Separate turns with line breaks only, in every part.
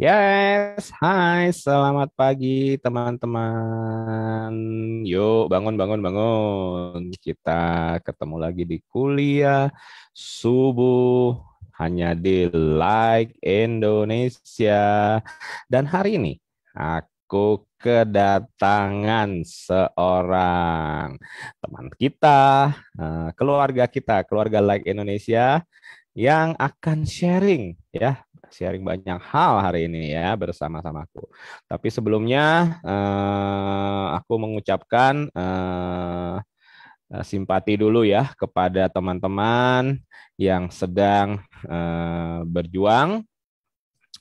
Yes, hai, selamat pagi teman-teman. Yuk, bangun, bangun, bangun. Kita ketemu lagi di kuliah subuh hanya di Like Indonesia. Dan hari ini aku kedatangan seorang teman kita, eh, keluarga kita, keluarga Like Indonesia yang akan sharing ya sharing banyak hal hari ini ya bersama sama aku. Tapi sebelumnya eh, aku mengucapkan eh, eh, simpati dulu ya kepada teman-teman yang sedang eh, berjuang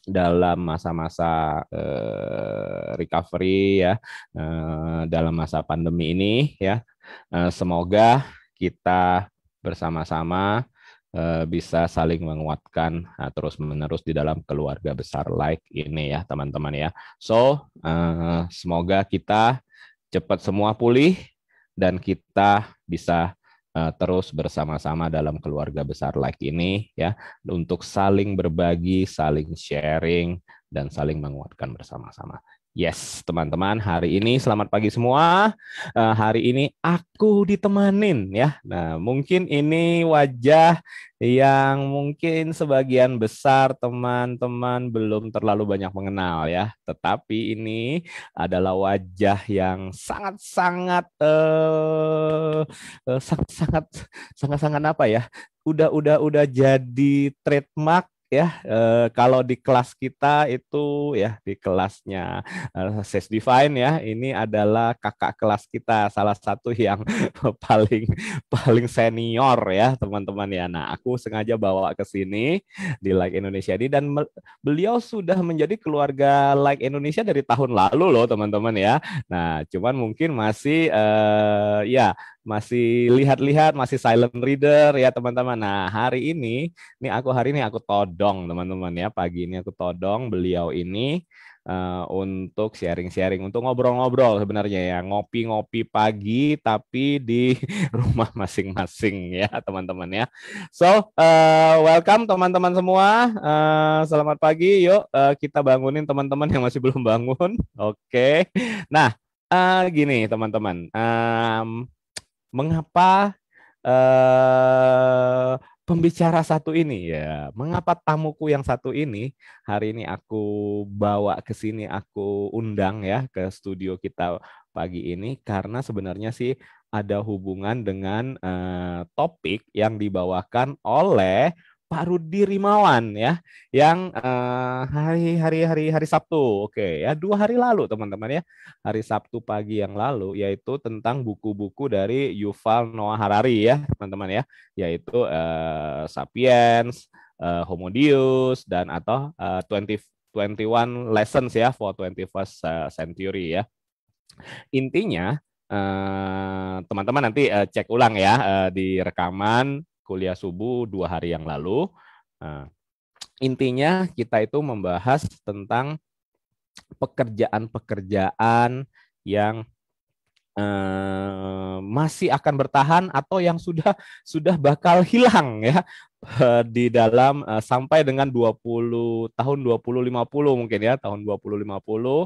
dalam masa-masa eh, recovery ya eh, dalam masa pandemi ini ya eh, semoga kita bersama-sama Eh, bisa saling menguatkan eh, terus menerus di dalam keluarga besar like ini ya teman-teman ya. So eh, semoga kita cepat semua pulih dan kita bisa terus bersama-sama dalam keluarga besar like ini ya untuk saling berbagi, saling sharing dan saling menguatkan bersama-sama. Yes, teman-teman, hari ini selamat pagi semua. Uh, hari ini aku ditemanin ya. Nah, mungkin ini wajah yang mungkin sebagian besar teman-teman belum terlalu banyak mengenal ya. Tetapi ini adalah wajah yang sangat-sangat sangat eh, eh, sangat-sangat sangat-sangat apa ya? Udah udah udah jadi trademark ya eh, kalau di kelas kita itu ya di kelasnya eh, Ses Divine ya ini adalah kakak kelas kita salah satu yang paling paling senior ya teman-teman ya. Nah aku sengaja bawa ke sini di Like Indonesia ini dan beliau sudah menjadi keluarga Like Indonesia dari tahun lalu loh teman-teman ya. Nah cuman mungkin masih eh, ya masih lihat-lihat, masih silent reader ya teman-teman. Nah, hari ini ini aku hari ini aku todong teman-teman ya. Pagi ini aku todong beliau ini uh, untuk sharing-sharing, untuk ngobrol-ngobrol sebenarnya ya, ngopi-ngopi pagi tapi di rumah masing-masing ya teman-teman ya. So uh, welcome teman-teman semua, uh, selamat pagi. Yuk uh, kita bangunin teman-teman yang masih belum bangun. Oke, okay. nah uh, gini teman-teman. Um, mengapa eh, pembicara satu ini ya, mengapa tamuku yang satu ini hari ini aku bawa ke sini, aku undang ya ke studio kita pagi ini karena sebenarnya sih ada hubungan dengan eh, topik yang dibawakan oleh Pak Rudi Rimawan ya yang uh, hari hari hari hari Sabtu oke okay, ya dua hari lalu teman-teman ya hari Sabtu pagi yang lalu yaitu tentang buku-buku dari Yuval Noah Harari ya teman-teman ya yaitu uh, Sapiens, uh, eh, Homo Deus dan atau uh, 21 lessons ya for 21st century ya. Intinya teman-teman uh, nanti uh, cek ulang ya uh, di rekaman kuliah subuh dua hari yang lalu. Nah, intinya kita itu membahas tentang pekerjaan-pekerjaan yang eh, masih akan bertahan atau yang sudah sudah bakal hilang ya di dalam eh, sampai dengan 20 tahun 2050 mungkin ya tahun 2050 eh,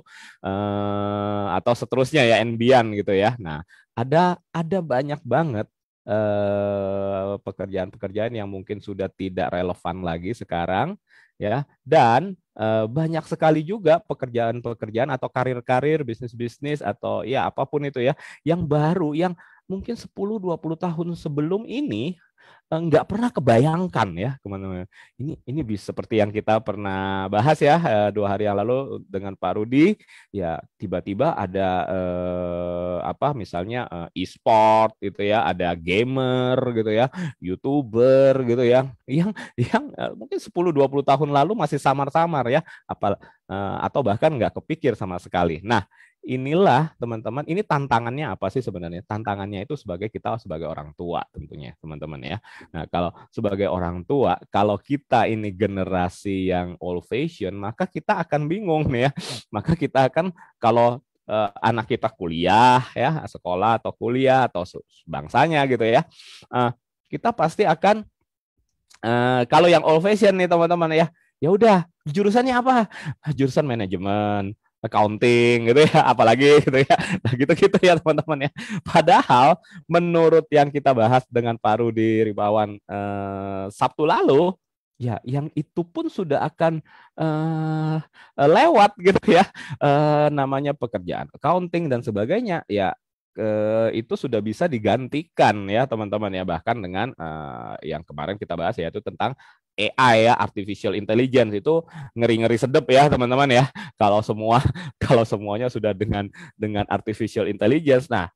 atau seterusnya ya NBN gitu ya. Nah, ada ada banyak banget Eh, pekerjaan-pekerjaan yang mungkin sudah tidak relevan lagi sekarang ya dan eh, banyak sekali juga pekerjaan-pekerjaan atau karir-karir bisnis-bisnis atau ya apapun itu ya yang baru yang mungkin 10 20 tahun sebelum ini Eh, nggak pernah kebayangkan ya teman mana Ini ini bisa seperti yang kita pernah bahas ya eh, dua hari yang lalu dengan Pak Rudi ya tiba-tiba ada eh, apa misalnya eh, e-sport gitu ya, ada gamer gitu ya, youtuber gitu ya yang yang eh, mungkin mungkin 10 20 tahun lalu masih samar-samar ya, apa eh, atau bahkan nggak kepikir sama sekali. Nah, inilah teman-teman, ini tantangannya apa sih sebenarnya? Tantangannya itu sebagai kita sebagai orang tua tentunya, teman-teman ya. Nah, kalau sebagai orang tua, kalau kita ini generasi yang old fashion, maka kita akan bingung nih ya. Maka kita akan kalau uh, anak kita kuliah ya, sekolah atau kuliah atau bangsanya gitu ya. Uh, kita pasti akan uh, kalau yang old fashion nih teman-teman ya, ya udah jurusannya apa? Ah, jurusan manajemen, accounting gitu ya, apalagi gitu ya. Nah, gitu-gitu ya teman-teman ya. Padahal menurut yang kita bahas dengan Pak Rudi Ribawan eh, Sabtu lalu, ya yang itu pun sudah akan eh, lewat gitu ya Eh, namanya pekerjaan accounting dan sebagainya ya ke, eh, itu sudah bisa digantikan ya teman-teman ya bahkan dengan uh, yang kemarin kita bahas yaitu tentang AI ya, artificial intelligence itu ngeri-ngeri sedep ya teman-teman ya. Kalau semua kalau semuanya sudah dengan dengan artificial intelligence. Nah,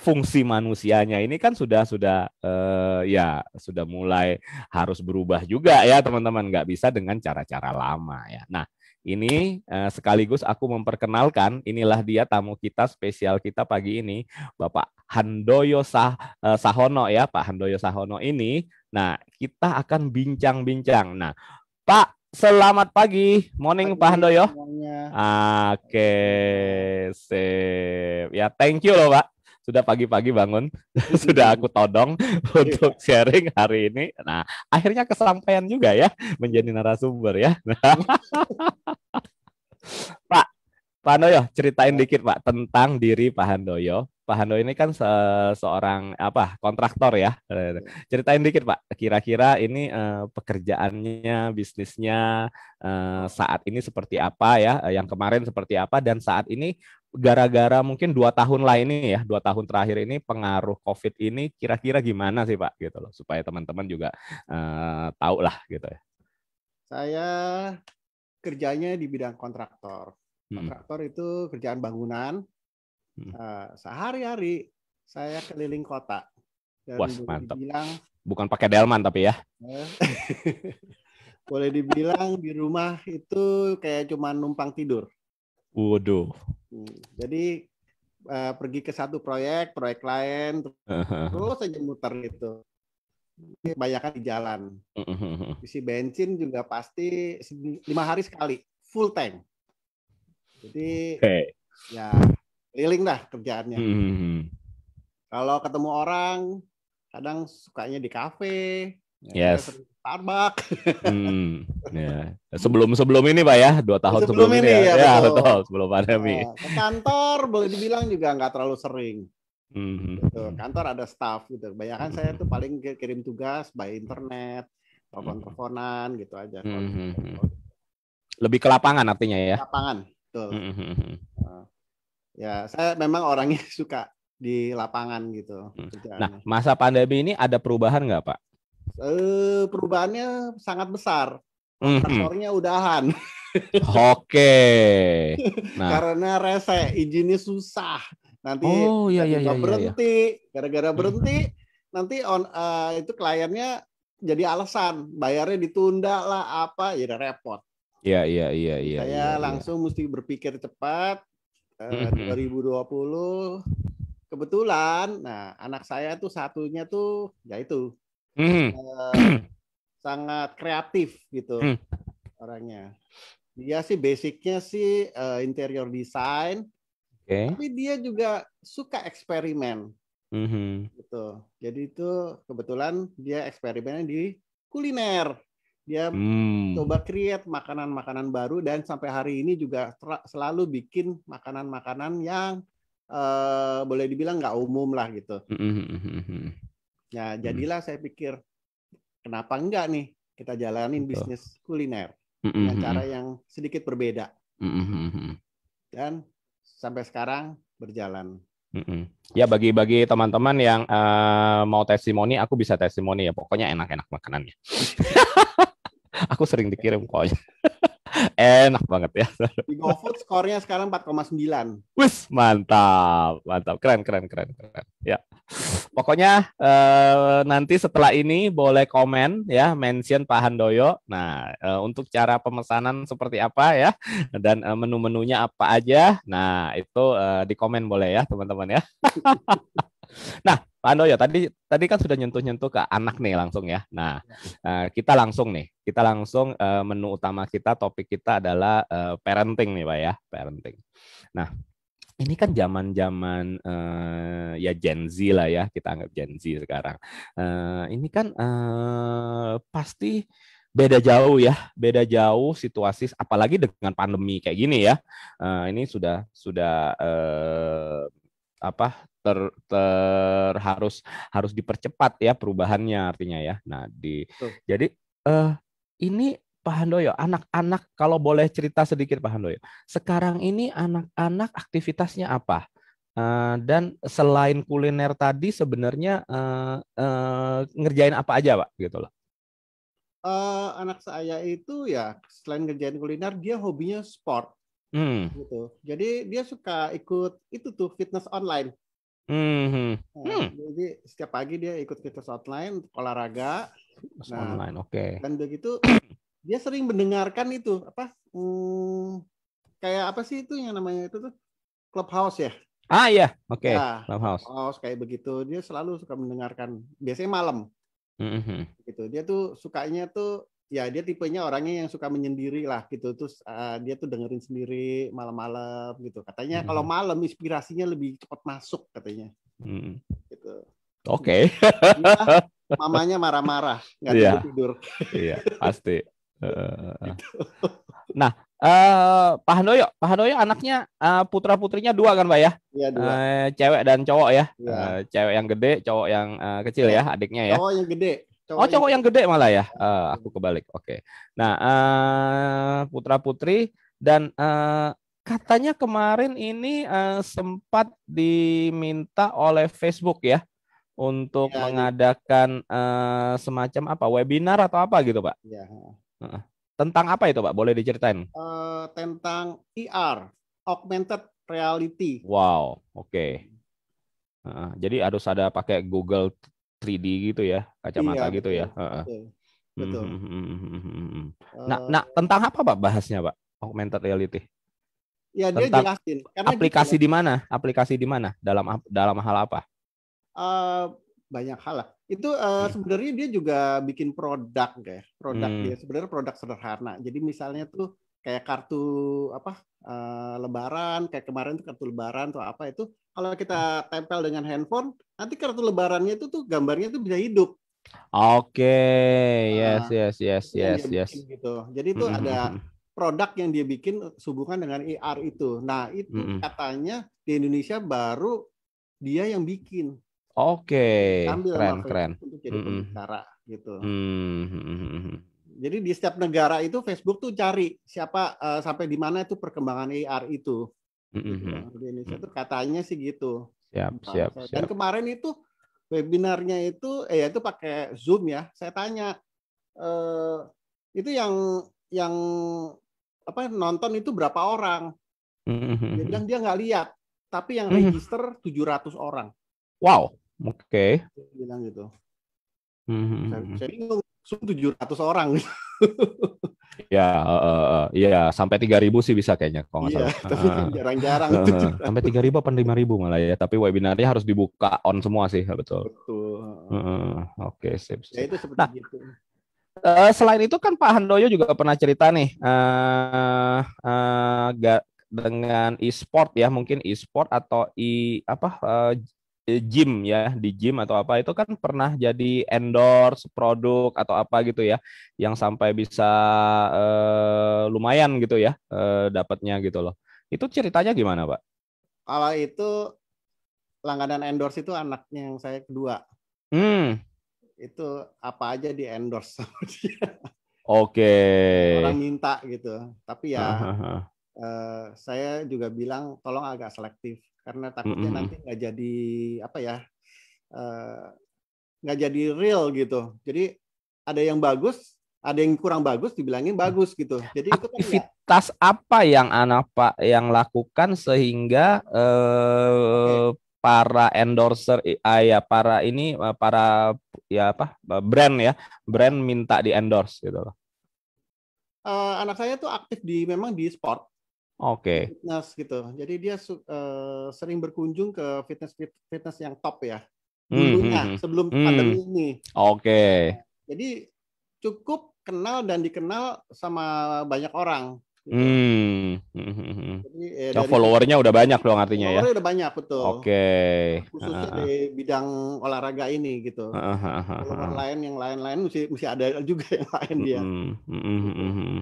fungsi manusianya ini kan sudah sudah uh, ya sudah mulai harus berubah juga ya teman-teman. Nggak bisa dengan cara-cara lama ya. Nah, ini uh, sekaligus aku memperkenalkan inilah dia tamu kita spesial kita pagi ini Bapak Handoyo Sah, uh, Sahono ya Pak Handoyo Sahono ini Nah, kita akan bincang-bincang. Nah, Pak, selamat pagi. Morning pagi, Pak Handoyo. Semuanya. Oke, sip. Ya, thank you loh, Pak. Sudah pagi-pagi bangun, sudah aku todong untuk sharing hari ini. Nah, akhirnya kesampaian juga ya menjadi narasumber ya. Pak, Pak Handoyo, ceritain dikit Pak tentang diri Pak Handoyo Pak Hando ini kan se seorang apa kontraktor ya. Ceritain dikit Pak, kira-kira ini uh, pekerjaannya, bisnisnya uh, saat ini seperti apa ya? Yang kemarin seperti apa dan saat ini gara-gara mungkin dua tahun lah ini ya, dua tahun terakhir ini pengaruh COVID ini kira-kira gimana sih Pak gitu loh supaya teman-teman juga uh, eh, tahu lah gitu ya.
Saya kerjanya di bidang kontraktor. Hmm. Kontraktor itu kerjaan bangunan, Hmm. Nah, sehari-hari saya keliling kota. Dan mantap. Dibilang,
Bukan pakai delman tapi ya.
Eh, boleh dibilang di rumah itu kayak cuma numpang tidur. Waduh. Hmm, jadi uh, pergi ke satu proyek, proyek lain, uh-huh. terus aja muter gitu. Kebanyakan di jalan. Uh-huh. Isi bensin juga pasti lima hari sekali, full tank. Jadi okay. ya Liling dah kerjaannya. Hmm, hmm, hmm. Kalau ketemu orang, kadang sukanya di kafe. Ya, yes. Starbucks.
Hmm, ya. Sebelum sebelum ini pak ya, dua tahun sebelum, sebelum ini, ini ya, ya, ya betul. betul sebelum pandemi. Nah, ke
kantor boleh dibilang juga nggak terlalu sering. Hmm. Gitu. Kantor ada staff gitu. Bayangkan hmm. saya tuh paling kirim tugas by internet, telepon-teleponan gitu aja. Hmm.
Lebih ke lapangan artinya ya. Lapangan, betul. Hmm. Nah
ya saya memang orangnya suka di lapangan gitu. Hmm. Nah,
masa pandemi ini ada perubahan nggak, Pak?
Eh, perubahannya sangat besar.
Kantornya mm -hmm. udahan. Oke. Nah. Karena
rese, izinnya susah. Nanti oh, iya, iya iya, iya, iya, berhenti, gara-gara iya, berhenti, berhenti, hmm. nanti on uh, itu kliennya jadi alasan, bayarnya ditunda lah apa, jadi ya repot.
Iya, iya, iya, iya. Saya iya, iya.
langsung iya. mesti berpikir cepat, 2020 eh, mhm. kebetulan nah anak saya tuh satunya tuh ya itu mm uh, sangat kreatif gitu mm orangnya dia sih basicnya sih uh, interior design okay. tapi dia juga suka eksperimen mm-hmm. gitu jadi itu kebetulan dia eksperimennya di kuliner dia
hmm. coba
create makanan-makanan baru dan sampai hari ini juga selalu bikin makanan-makanan yang uh, boleh dibilang nggak umum lah gitu.
Hmm. hmm, hmm, hmm
ya jadilah hmm. saya pikir kenapa enggak nih kita jalanin Betul. bisnis kuliner hmm. dengan cara yang sedikit berbeda.
Hmm.
Dan sampai sekarang berjalan.
Ya bagi bagi teman-teman yang uh, mau testimoni, aku bisa testimoni ya. Pokoknya enak-enak makanannya. Aku sering dikirim pokoknya Enak banget ya. Di GoFood
skornya sekarang 4,9.
Wis, mantap. Mantap. Keren, keren, keren, keren. Ya. Pokoknya uh, nanti setelah ini boleh komen ya, mention Pak Handoyo. Nah, uh, untuk cara pemesanan seperti apa ya dan uh, menu-menunya apa aja. Nah, itu uh, di komen boleh ya, teman-teman ya. Nah, Pak Andoyo, tadi tadi kan sudah nyentuh-nyentuh ke anak nih langsung ya. Nah, ya. Eh, kita langsung nih, kita langsung eh, menu utama kita, topik kita adalah eh, parenting nih, Pak ya, parenting. Nah, ini kan zaman-zaman uh, ya Gen Z lah ya kita anggap Gen Z sekarang. Uh, ini kan uh, pasti beda jauh ya, beda jauh situasi apalagi dengan pandemi kayak gini ya. Uh, ini sudah sudah uh, apa ter, ter harus harus dipercepat ya perubahannya artinya ya. Nah, di Betul. jadi eh, ini Pak Handoyo, anak-anak kalau boleh cerita sedikit Pak Handoyo. Sekarang ini anak-anak aktivitasnya apa? Uh, dan selain kuliner tadi sebenarnya uh, uh, ngerjain apa aja pak gitu loh
uh, anak saya itu ya selain ngerjain kuliner dia hobinya sport Hmm. Gitu. Jadi dia suka ikut itu tuh fitness online.
Hmm. Nah, hmm.
Jadi setiap pagi dia ikut fitness online, olahraga. Fitness nah, online, oke. Okay. Dan begitu dia sering mendengarkan itu apa? Hmm, kayak apa sih itu yang namanya itu tuh clubhouse ya? Ah iya, oke. Okay. Nah, clubhouse. Clubhouse kayak begitu. Dia selalu suka mendengarkan. Biasanya malam. Mm -hmm. Gitu. Dia tuh sukanya tuh ya dia tipenya orangnya yang suka menyendiri lah gitu terus uh, dia tuh dengerin sendiri malam-malam gitu katanya hmm. kalau malam inspirasinya lebih cepat masuk katanya hmm. gitu oke okay. ya, mamanya marah-marah nggak yeah. tidur iya yeah,
pasti uh, nah Uh, Pak Hanoyo Pak Hanoyo anaknya uh, eh, putra putrinya dua kan pak ya?
Iya dua. Uh,
cewek dan cowok ya. ya. Uh, cewek yang gede, cowok yang uh, kecil iya. ya, adiknya ya. Cowok
yang gede oh cowok
yang, gede malah ya. Uh, aku kebalik. Oke. Okay. Nah uh, putra putri dan uh, katanya kemarin ini uh, sempat diminta oleh Facebook ya untuk ya, mengadakan uh, semacam apa webinar atau apa gitu pak? Ya. Uh, tentang apa itu pak? Boleh diceritain?
Uh, tentang IR, augmented reality.
Wow. Oke. Okay. Uh, jadi harus ada pakai Google 3D gitu ya, kacamata iya, gitu betul, ya. Betul. betul. Mm-hmm. Nah, eh, nah tentang apa Pak bahasnya Pak? Augmented reality. Ya, dia tentang jelasin. Karena aplikasi di mana? Aplikasi di mana? Dalam dalam hal apa?
Uh, banyak hal lah. Itu uh, hmm. sebenarnya dia juga bikin produk ya, produk hmm. dia sebenarnya produk sederhana. Jadi misalnya tuh kayak kartu apa uh, lebaran kayak kemarin tuh kartu lebaran atau apa itu kalau kita tempel dengan handphone nanti kartu lebarannya itu tuh gambarnya itu bisa hidup
oke okay. yes uh, yes yes yes yes gitu jadi itu mm -hmm. ada
produk yang dia bikin hubungan dengan AR e itu nah itu mm -hmm. katanya di Indonesia baru dia yang bikin
oke okay. keren keren untuk jadi mm -hmm.
pembicara gitu mm
-hmm. hmm, hmm, hmm
jadi di setiap negara itu Facebook tuh cari siapa uh, sampai di mana itu perkembangan AR itu. Mm-hmm. Gitu kan. Di Indonesia mm tuh katanya sih gitu.
Siap, nah, siap, saya.
Dan kemarin itu webinarnya itu eh ya itu pakai Zoom ya. Saya tanya eh, itu yang yang apa nonton itu berapa orang?
Mm-hmm. Dia bilang
dia nggak lihat, tapi yang mm-hmm. register 700 orang. Wow,
oke. Okay. bilang gitu. Mm-hmm. Saya,
saya bingung tujuh 700 orang.
ya, uh, uh, ya sampai 3000 sih bisa kayaknya kalau nggak iya, salah. tapi jarang-jarang. Uh, uh, sampai 3000, apa 5000 malah ya. Tapi webinarnya harus dibuka on semua sih, betul. Betul. Uh, Oke, okay, sip, sip. Ya itu seperti nah, gitu. Uh, selain itu kan Pak Handoyo juga pernah cerita nih uh, uh, dengan e-sport ya mungkin e-sport atau e apa uh, gym ya di gym atau apa itu kan pernah jadi endorse produk atau apa gitu ya yang sampai bisa eh, lumayan gitu ya eh, dapatnya gitu loh itu ceritanya gimana pak?
Kalau itu langganan endorse itu anaknya yang saya kedua. Hmm. Itu apa aja di endorse sama dia.
Oke. Okay. Orang
minta gitu. Tapi ya uh, uh, saya juga bilang tolong agak selektif karena takutnya mm -hmm. nanti nggak jadi apa ya eh, nggak uh, jadi real gitu. Jadi ada yang bagus, ada yang kurang bagus, dibilangin mm. bagus gitu. Jadi
aktivitas itu kan apa yang anak pak yang lakukan sehingga uh, eh, okay. para endorser, ah, ya para ini eh, para ya apa brand ya brand minta di endorse gitu loh.
Uh, anak saya tuh aktif di memang di sport Oke. Okay. Fitness gitu. Jadi dia uh, sering berkunjung ke fitness fitness yang top ya. Hmm, Dulunya mm -hmm. sebelum mm -hmm. ini.
Oke. Okay.
Jadi cukup kenal dan dikenal sama banyak orang.
Gitu. Hmm. hmm, hmm
Jadi, eh, nah, followernya udah banyak
loh artinya ya. udah
banyak betul. Oke.
Okay. Khususnya uh, -huh. di
bidang olahraga ini gitu. Uh,
-huh.
lain yang lain-lain mesti mesti ada juga yang lain dia. Ya.
Uh,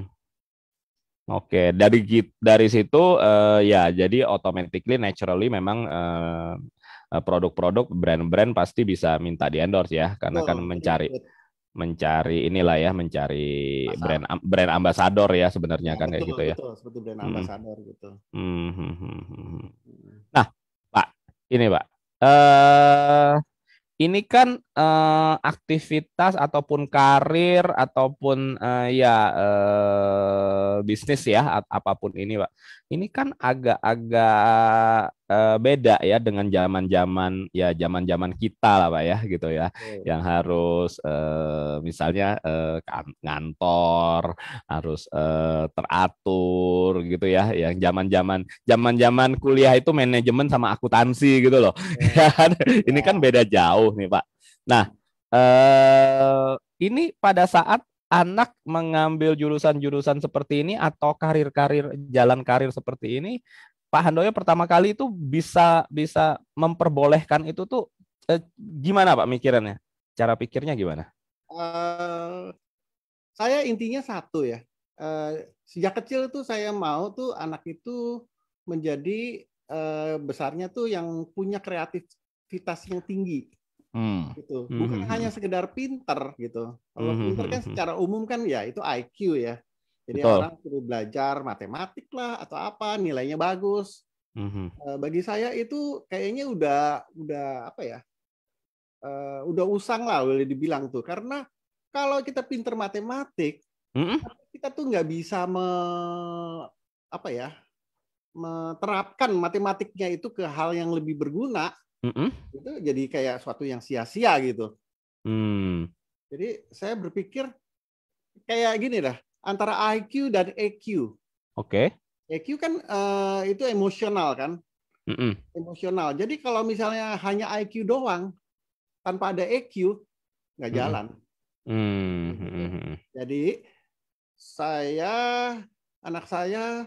Oke, dari dari situ uh, ya jadi automatically naturally memang uh, produk-produk brand-brand pasti bisa minta di endorse ya karena oh, kan mencari mencari inilah ya mencari Masa. brand brand ambasador ya sebenarnya ya, kan betul, kayak gitu ya betul seperti brand hmm. ambasador gitu hmm, hmm, hmm, hmm. nah pak ini pak eh uh, ini kan eh, aktivitas ataupun karir ataupun eh, ya eh, bisnis ya apapun ini pak ini kan agak-agak uh, beda ya dengan zaman-zaman ya zaman-zaman kita lah pak ya gitu ya hmm. yang harus uh, misalnya uh, ngantor harus uh, teratur gitu ya yang zaman-zaman zaman-zaman kuliah itu manajemen sama akuntansi gitu loh hmm. ini kan iya. beda jauh nih pak nah uh, ini pada saat anak mengambil jurusan-jurusan seperti ini atau karir-karir jalan karir seperti ini Pak Handoyo pertama kali itu bisa bisa memperbolehkan itu tuh eh, gimana Pak mikirannya? Cara pikirnya gimana?
Uh, saya intinya satu ya. Uh, sejak kecil tuh saya mau tuh anak itu menjadi uh, besarnya tuh yang punya kreativitas yang tinggi. Hmm. gitu hmm, bukan -hmm. hanya hmm. sekedar pinter gitu kalau -hmm. hmm pinter kan secara umum kan ya itu IQ ya jadi Betul. orang perlu belajar matematik lah atau apa nilainya bagus. Mm-hmm. Bagi saya itu kayaknya udah udah apa ya? Eh, udah usang lah boleh dibilang tuh karena kalau kita pinter matematik mm-hmm. kita tuh nggak bisa me, apa ya menerapkan matematiknya itu ke hal yang lebih berguna mm-hmm. itu jadi kayak suatu yang sia-sia gitu.
Mm.
Jadi saya berpikir kayak gini dah antara IQ dan EQ. Oke. Okay. EQ kan uh, itu emosional kan? Mm -mm. Emosional. Jadi kalau misalnya hanya IQ doang tanpa ada EQ nggak jalan.
Mm -hmm.
Jadi saya anak saya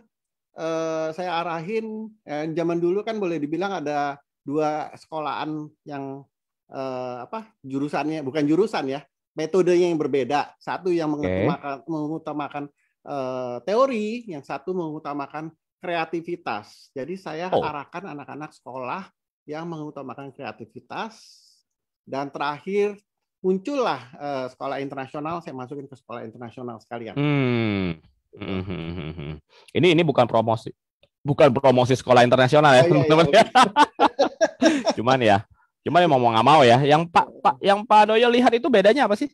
eh, saya arahin zaman dulu kan boleh dibilang ada dua sekolahan yang eh, apa jurusannya bukan jurusan ya metodenya yang berbeda. Satu yang mengutamakan, okay. mengutamakan uh, teori, yang satu mengutamakan kreativitas. Jadi saya oh. arahkan anak-anak sekolah yang mengutamakan kreativitas dan terakhir muncullah uh, sekolah internasional saya masukin ke sekolah internasional sekalian.
Hmm. Hmm, hmm, hmm. Ini ini bukan promosi bukan promosi sekolah internasional ya, oh, teman Iya, iya. Ya. iya. Cuman ya Cuma yang mau nggak mau ya, yang Pak Pak yang Pak Doyo lihat itu bedanya apa sih?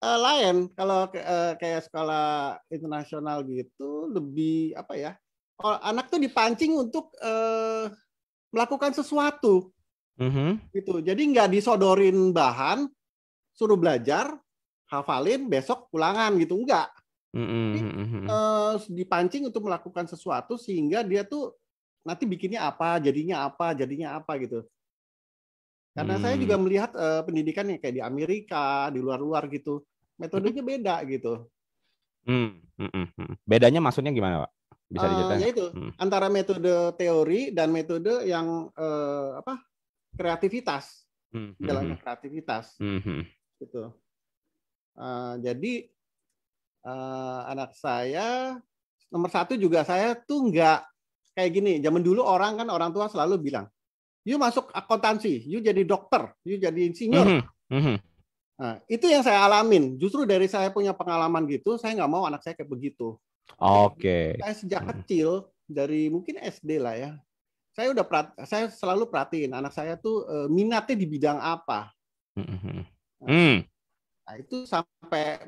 Uh, lain kalau uh, kayak sekolah internasional gitu lebih apa ya? Kalau anak tuh dipancing untuk uh, melakukan sesuatu, mm-hmm. gitu. Jadi nggak disodorin bahan, suruh belajar, hafalin, besok pulangan gitu, enggak.
Mm-hmm.
uh, dipancing untuk melakukan sesuatu sehingga dia tuh nanti bikinnya apa, jadinya apa, jadinya apa gitu. Karena hmm. saya juga melihat uh, pendidikan yang kayak di Amerika, di luar-luar gitu, metodenya beda gitu.
Hmm. hmm, hmm, hmm. Bedanya maksudnya gimana, Pak? Bisa eh, diceritain? Uh, ya itu hmm.
antara metode teori dan metode yang uh, apa? kreativitas. Hmm. Jalannya kreativitas. Hmm. Gitu. Uh, jadi uh, anak saya nomor satu juga saya tuh nggak kayak gini. Zaman dulu orang kan orang tua selalu bilang you masuk akuntansi, you jadi dokter, you jadi insinyur. Mm -hmm. Nah, itu yang saya alamin. Justru dari saya punya pengalaman gitu, saya nggak mau anak saya kayak begitu.
Oke. Okay. Saya
sejak mhm. kecil dari mungkin SD lah ya, saya udah perat, saya selalu perhatiin anak saya tuh uh, minatnya di bidang apa.
Mm.
Nah, hmm.
nah, itu sampai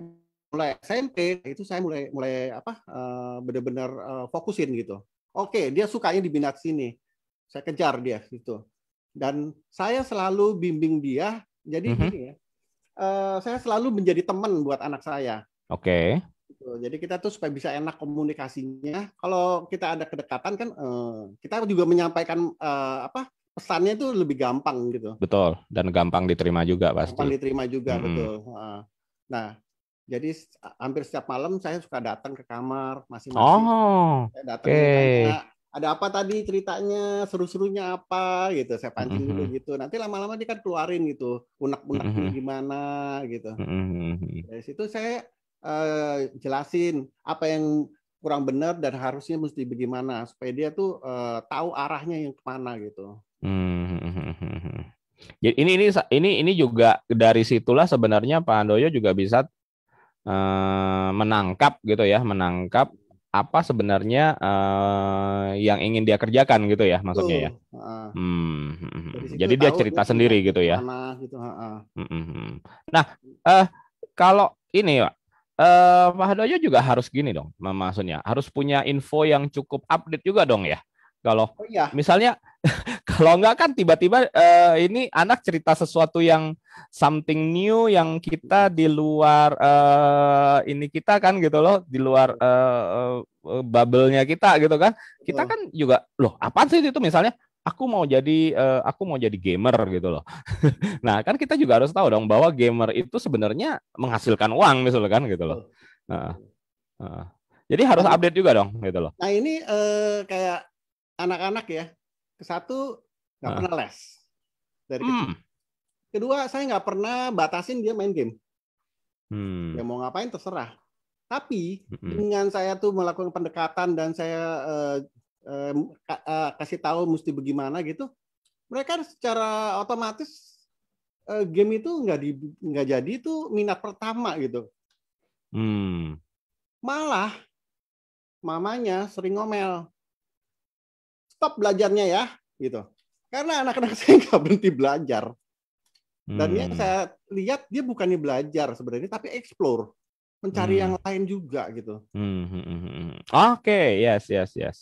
mulai SMP itu saya mulai mulai apa eh, benar-benar eh, fokusin gitu. Oke, okay, dia sukanya di minat sini saya kejar dia gitu dan saya selalu bimbing dia jadi mm -hmm. gini ya uh, saya selalu menjadi teman buat anak saya oke okay. gitu. jadi kita tuh supaya bisa enak komunikasinya kalau kita ada kedekatan kan uh, kita juga menyampaikan uh, apa pesannya itu lebih gampang gitu
betul dan gampang diterima juga pasti gampang diterima juga mm -hmm. betul
uh, nah jadi hampir setiap malam saya suka datang ke kamar masing-masing. Oh, saya datang okay. ke ada apa tadi ceritanya seru-serunya apa gitu saya pancing mm -hmm. dulu gitu nanti lama-lama dia kan keluarin gitu unak-unak mhm. mm -hmm. gimana gitu
mm -hmm.
dari situ saya uh, jelasin apa yang kurang benar dan harusnya mesti bagaimana supaya dia tuh uh, tahu arahnya yang kemana gitu
mm jadi ini ini ini ini juga dari situlah sebenarnya Pak Andoyo juga bisa uh, menangkap gitu ya menangkap apa sebenarnya uh, yang ingin dia kerjakan gitu ya maksudnya ya. Uh, hmm. Jadi, Jadi dia cerita sendiri gitu ya.
gitu, uh,
uh. Nah, uh, kalau ini Pak, uh, Pak Hadoyo juga harus gini dong, maksudnya harus punya info yang cukup update juga dong ya kalau oh, iya. misalnya kalau enggak kan tiba-tiba uh, ini anak cerita sesuatu yang something new yang kita hmm. di luar uh, ini kita kan gitu loh di luar uh, uh, bubble-nya kita gitu kan kita hmm. kan juga loh apa sih itu misalnya aku mau jadi uh, aku mau jadi gamer gitu loh. nah, kan kita juga harus tahu dong bahwa gamer itu sebenarnya menghasilkan uang misalnya kan gitu loh. Nah, uh, jadi harus nah, update juga dong gitu loh.
Nah, ini uh, kayak anak-anak ya, ke satu nggak ah. pernah les dari kecil. Hmm. Kedua, saya nggak pernah batasin dia main game. Hmm. Dia ya mau ngapain terserah. Tapi hmm. dengan saya tuh melakukan pendekatan dan saya uh, uh, uh, kasih tahu mesti bagaimana gitu, mereka secara otomatis uh, game itu nggak di nggak jadi itu minat pertama gitu.
Hmm.
Malah mamanya sering ngomel, stop belajarnya ya gitu karena anak-anak saya nggak berhenti belajar dan hmm. yang saya lihat dia bukannya belajar sebenarnya tapi explore mencari hmm. yang lain juga gitu
hmm. hmm, hmm, hmm oke okay. yes yes yes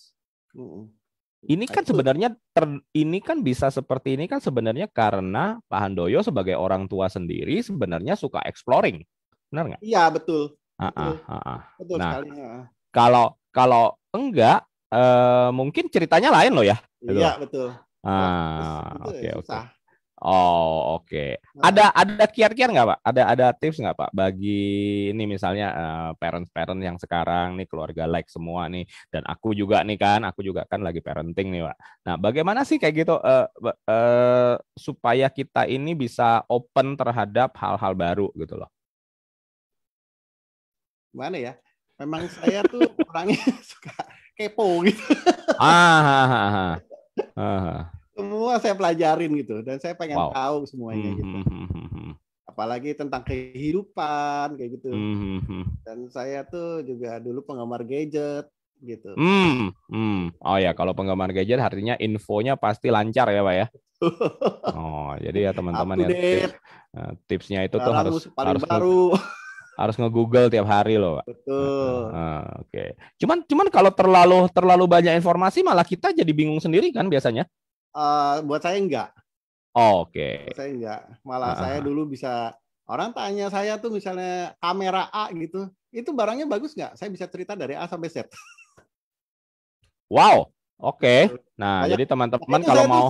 ini kan sebenarnya ter, ini kan bisa seperti ini kan sebenarnya karena Pak Handoyo sebagai orang tua sendiri sebenarnya suka exploring
benar nggak iya betul.
Betul. betul nah sekali. kalau kalau enggak uh, mungkin ceritanya lain loh ya. Gitu. Iya betul. Ah oke ya, oke. Okay, okay. Oh oke. Okay. Nah. Ada ada kiat-kiat nggak pak? Ada ada tips nggak pak bagi ini misalnya eh, parents parent-parent yang sekarang nih keluarga like semua nih dan aku juga nih kan, aku juga kan lagi parenting nih pak. Nah bagaimana sih kayak gitu uh, uh, supaya kita ini bisa open terhadap hal-hal baru gitu loh?
Mana ya? memang saya tuh orangnya suka kepo gitu.
Ah, ah, ah, ah.
Semua saya pelajarin gitu dan saya pengen wow. tahu semuanya hmm,
gitu. Hmm, hmm,
Apalagi tentang kehidupan kayak gitu. Dan saya tuh juga dulu penggemar gadget gitu. Hmm,
hmm. Oh ya, kalau penggemar gadget artinya infonya pasti lancar ya, Pak ya. oh, jadi ya teman-teman ya eh, tipsnya itu tuh harus harus baru harus nge-google tiap hari loh, Pak. Betul. Uh, Oke. Okay. Cuman cuman kalau terlalu terlalu banyak informasi malah kita jadi bingung sendiri kan biasanya?
Uh, buat saya enggak.
Oh, Oke. Okay.
saya enggak. Malah uh. saya ah. dulu bisa orang tanya saya tuh misalnya kamera A gitu, itu barangnya bagus nggak? Saya bisa cerita dari A sampai Z.
Wow. Oke. Okay. Nah, Banyak. jadi teman-teman kalau mau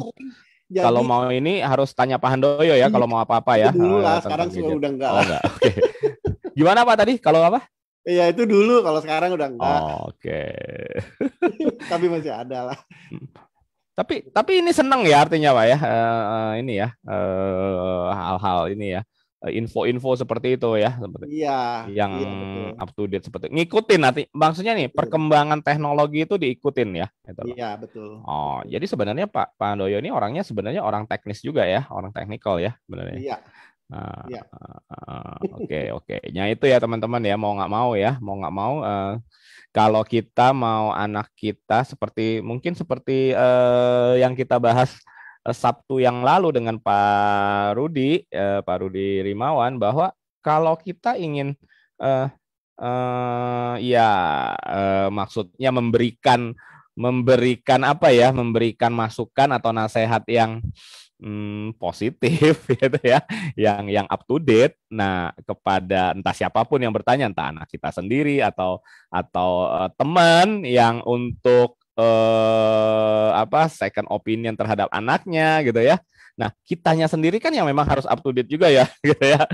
jadi, kalau mau ini harus tanya Pak Handoyo ya kalau mau apa-apa ya. Dulu lah, sekarang sudah udah enggak. Oh, enggak. Oke. Okay.
Gimana Pak tadi? Kalau apa? Iya itu dulu, kalau sekarang udah enggak.
Oh, Oke. Okay.
tapi masih ada lah. Hmm. Tapi
tapi ini seneng ya artinya Pak ya. Uh, ini ya eh, hal-hal uh, ini ya eh, info-info seperti itu ya seperti
iya, yang iya, betul.
up to date seperti ngikutin nanti maksudnya nih perkembangan teknologi itu diikutin ya
gitu iya betul
oh jadi sebenarnya Pak Pandoyo ini orangnya sebenarnya orang teknis juga ya orang teknikal ya sebenarnya iya Iya. Ah, ah, ah, oke oke, okay, nah itu ya teman-teman ya mau nggak mau ya mau nggak mau uh, kalau kita mau anak kita seperti mungkin seperti uh, yang kita bahas uh, Sabtu yang lalu dengan Pak Rudi uh, Pak Rudi Rimawan bahwa kalau kita ingin uh, uh, ya uh, maksudnya memberikan memberikan apa ya memberikan masukan atau nasihat yang hmm, positif gitu ya yang yang up to date nah kepada entah siapapun yang bertanya entah anak kita sendiri atau atau uh, teman yang untuk eh, apa second opinion terhadap anaknya gitu ya nah kitanya sendiri kan yang memang harus up to date juga ya gitu ya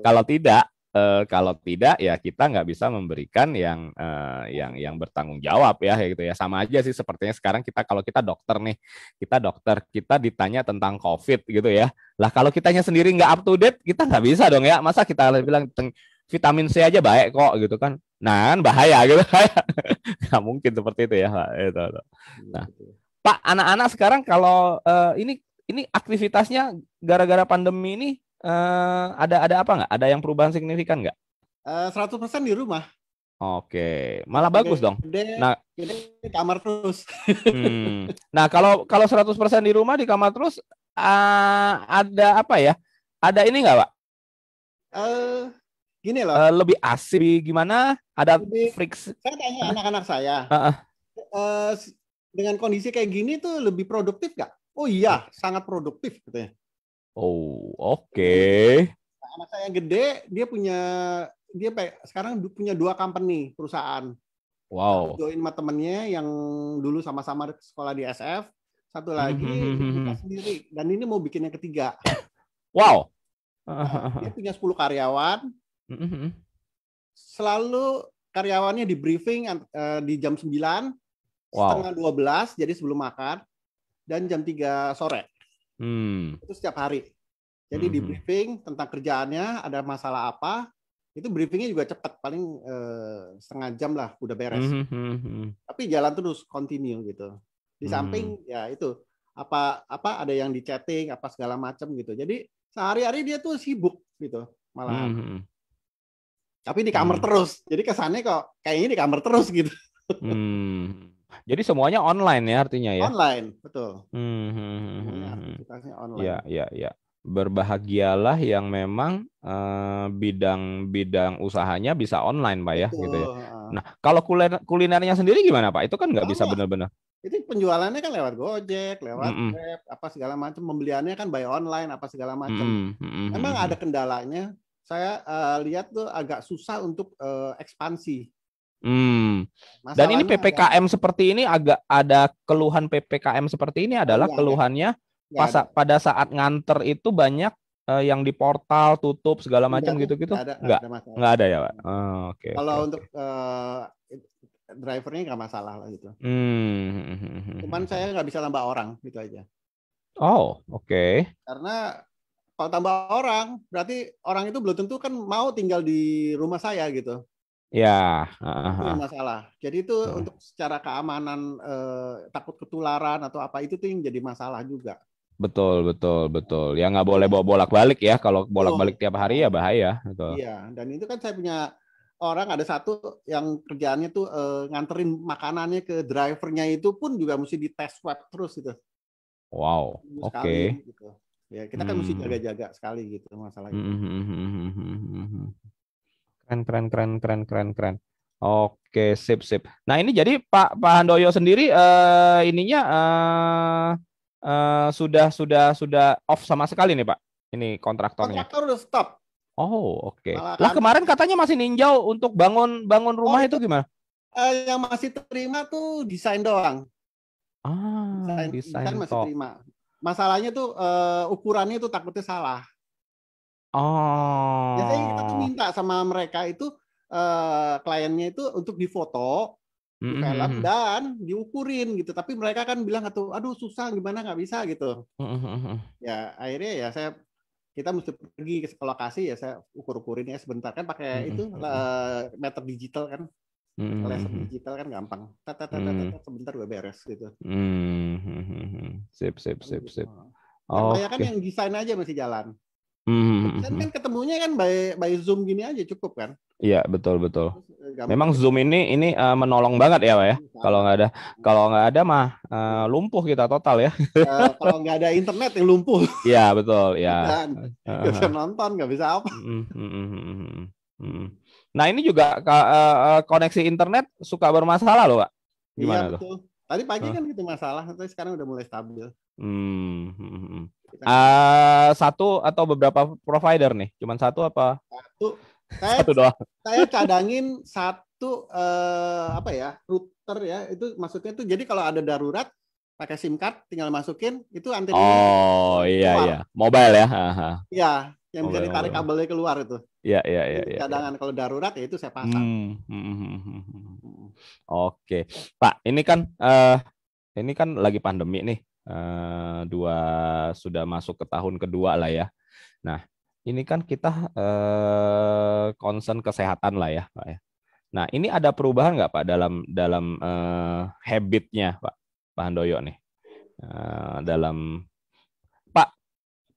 kalau tidak e, kalau tidak ya kita nggak bisa memberikan yang e, yang yang bertanggung jawab ya gitu ya sama aja sih sepertinya sekarang kita kalau kita dokter nih kita dokter kita ditanya tentang covid gitu ya lah kalau kitanya sendiri nggak up to date kita nggak bisa dong ya masa kita bilang vitamin C aja baik kok gitu kan nah kan bahaya gitu nggak mungkin seperti itu ya pak itu, itu. Iya, nah pak anak-anak sekarang kalau uh, ini ini aktivitasnya gara-gara pandemi ini Uh, ada ada apa nggak? Ada yang perubahan signifikan nggak?
Eh, seratus uh, persen di rumah.
Oke, okay. malah gede, bagus dong. Gede, nah,
gede kamar terus.
hmm. Nah, kalau kalau seratus persen di rumah di kamar terus uh, ada apa ya? Ada ini nggak, Pak?
Uh, gini loh. Uh, lebih asik gimana? Ada lebih, friksi. Saya tanya anak-anak saya. Uh -uh. Uh, dengan kondisi kayak gini tuh lebih produktif nggak? Oh iya, sangat produktif katanya.
Oh, oke. Okay.
Anak saya yang gede, dia punya dia sekarang punya dua company perusahaan. Wow. join sama temennya yang dulu sama-sama sekolah di SF, satu hmm, lagi mm sendiri dan ini mau bikin yang ketiga. Wow. Nah, dia punya 10 karyawan. Selalu karyawannya di briefing uh, di jam 9 wow. setengah 12 jadi sebelum makan dan jam 3 sore. Hmm. Itu setiap hari. Jadi hmm. di briefing tentang kerjaannya ada masalah apa, itu briefingnya juga cepat paling eh, setengah jam lah udah beres. Hmm. hmm, hmm, hmm. Tapi jalan terus continue gitu. Di samping hmm. ya itu apa apa ada yang di chatting apa segala macam gitu. Jadi sehari-hari dia tuh sibuk gitu malah. Hmm. Tapi di kamar hmm. terus. Jadi kesannya kok kayaknya di kamar terus gitu.
Hmm. Jadi semuanya online ya artinya ya? Online, betul. Hmm, hmm, hmm, ya, online. Ya, ya, ya. Berbahagialah yang memang bidang-bidang eh, uh, usahanya bisa online, Pak ya, betul. gitu ya. Nah, kalau kuliner kulinernya sendiri gimana, Pak? Itu kan nggak bisa benar-benar
itu penjualannya kan lewat Gojek, lewat mm -mm. Web, apa segala macam, pembeliannya kan by online, apa segala macam.
Mm -mm. Emang
ada kendalanya. Saya uh, lihat tuh agak susah untuk uh, ekspansi.
Hmm. Dan ini PPKM ada, seperti ini agak ada keluhan PPKM seperti ini adalah ya, keluhannya
ya, pas ya.
pada saat nganter itu banyak uh, yang di portal tutup segala iya, macam gitu-gitu. Enggak. Enggak ada, ada ya, Pak. Iya. Oh, oke. Okay, Kalau okay.
untuk uh, drivernya nggak masalah lah gitu.
Hmm. hmm, hmm, hmm Cuman
saya nggak bisa tambah orang gitu aja.
Oh, oke. Okay.
Karena kalau tambah orang berarti orang itu belum tentu kan mau tinggal di rumah saya gitu.
Ya, itu
masalah. Jadi itu uh. untuk secara keamanan eh, takut ketularan atau apa itu tuh yang jadi masalah juga.
Betul, betul, betul. Ya nggak boleh iya. bawa bolak-balik ya. Kalau bolak-balik tiap hari ya bahaya. Betul. Gitu. Iya,
dan itu kan saya punya orang ada satu yang kerjaannya tuh eh, nganterin makanannya ke drivernya itu pun juga mesti dites swab terus gitu.
Wow, oke. Okay.
Gitu. Ya kita kan hmm. mesti jaga-jaga sekali gitu masalahnya. Hmm.
hmm, hmm, hmm Keren, keren, keren, keren, keren, keren. Oke, sip, sip. Nah ini jadi Pak Pak Handoyo sendiri uh, ininya uh, uh, sudah sudah sudah off sama sekali nih Pak. Ini kontraktornya.
Kontraktor udah stop. Oh,
oke. Okay. Lah
kemarin katanya masih ninjau untuk bangun bangun oh, rumah oh, itu gimana? Eh, yang masih terima tuh desain doang. Ah, desain, desain, desain masih terima. Masalahnya tuh uh, ukurannya tuh takutnya salah.
Oh. Biasanya kita tuh minta
sama mereka itu eh, kliennya itu untuk difoto, mm-hmm. dan diukurin gitu. Tapi mereka kan bilang tuh, gitu, aduh susah gimana nggak bisa gitu. Mm-hmm. Ya akhirnya ya saya kita mesti pergi ke lokasi ya saya ukur-ukurin ya sebentar kan pakai mm-hmm. itu uh, meter digital kan.
mm
digital kan gampang. Tata, tata, tata, sebentar gue beres gitu.
Mm-hmm, mm-hmm, mm-hmm. Sip, sip, sip, gitu. sip. Oh, okay. kan yang
desain aja masih jalan.
Mm-hmm. Dan hmm, hmm, hmm. kan
ketemunya kan by by Zoom gini aja cukup kan?
Iya betul betul.
Kan? Memang Zoom
ini ini uh, menolong banget ya, Pak ya. Kalau nggak ada kalau nggak ada mah uh, lumpuh kita total ya. Uh,
kalau nggak ada internet yang lumpuh.
Iya betul ya.
Nggak bisa nonton, nggak bisa apa.
Nah ini juga koneksi internet suka bermasalah loh, Pak. Iya, Gimana iya, tuh?
Betul. Tadi pagi oh. kan gitu masalah, tapi sekarang udah mulai stabil.
Hmm. Uh, satu atau beberapa provider nih? Cuman satu apa?
Satu. Saya, satu doang. Saya cadangin satu uh, apa ya router ya itu maksudnya itu jadi kalau ada darurat pakai SIM card tinggal masukin itu antena.
Oh iya keluar. iya mobile ya.
Iya yang bisa ditarik kabelnya keluar itu.
Iya, iya, iya. Ya,
cadangan ya. kalau darurat ya itu saya
pasang. Hmm, hmm, hmm, Oke, Pak, ini kan uh, ini kan lagi pandemi nih. Uh, dua sudah masuk ke tahun kedua lah ya. Nah, ini kan kita uh, concern kesehatan lah ya, Pak ya. Nah, ini ada perubahan nggak Pak dalam dalam uh, habitnya Pak Pak Handoyo nih uh, dalam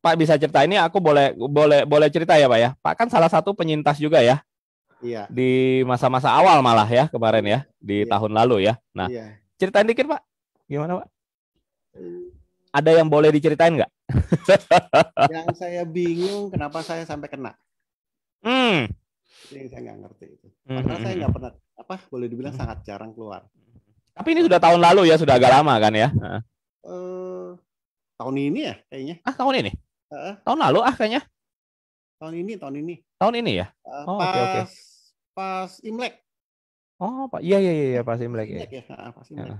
Pak bisa cerita ini aku boleh boleh boleh cerita ya Pak ya. Pak kan salah satu penyintas juga ya. Iya. Di masa-masa awal malah ya kemarin ya di iya. tahun lalu ya. Nah iya. ceritain dikit Pak. Gimana Pak? Eh. Ada yang boleh diceritain nggak?
yang saya bingung kenapa saya sampai kena. Hmm. Ini saya nggak ngerti itu. Karena hmm, hmm, saya hmm. nggak pernah apa boleh dibilang hmm. sangat jarang keluar.
Tapi ini sudah tahun lalu ya sudah agak lama kan ya. Uh,
tahun ini ya kayaknya. Ah tahun ini? tahun lalu ah kayaknya. Tahun ini, tahun ini. Tahun ini ya? Uh, oh, pas okay, okay. pas Imlek. Oh, Pak. Iya, iya,
iya, iya, pas Imlek, iya. ya.
ya. Pas Imlek.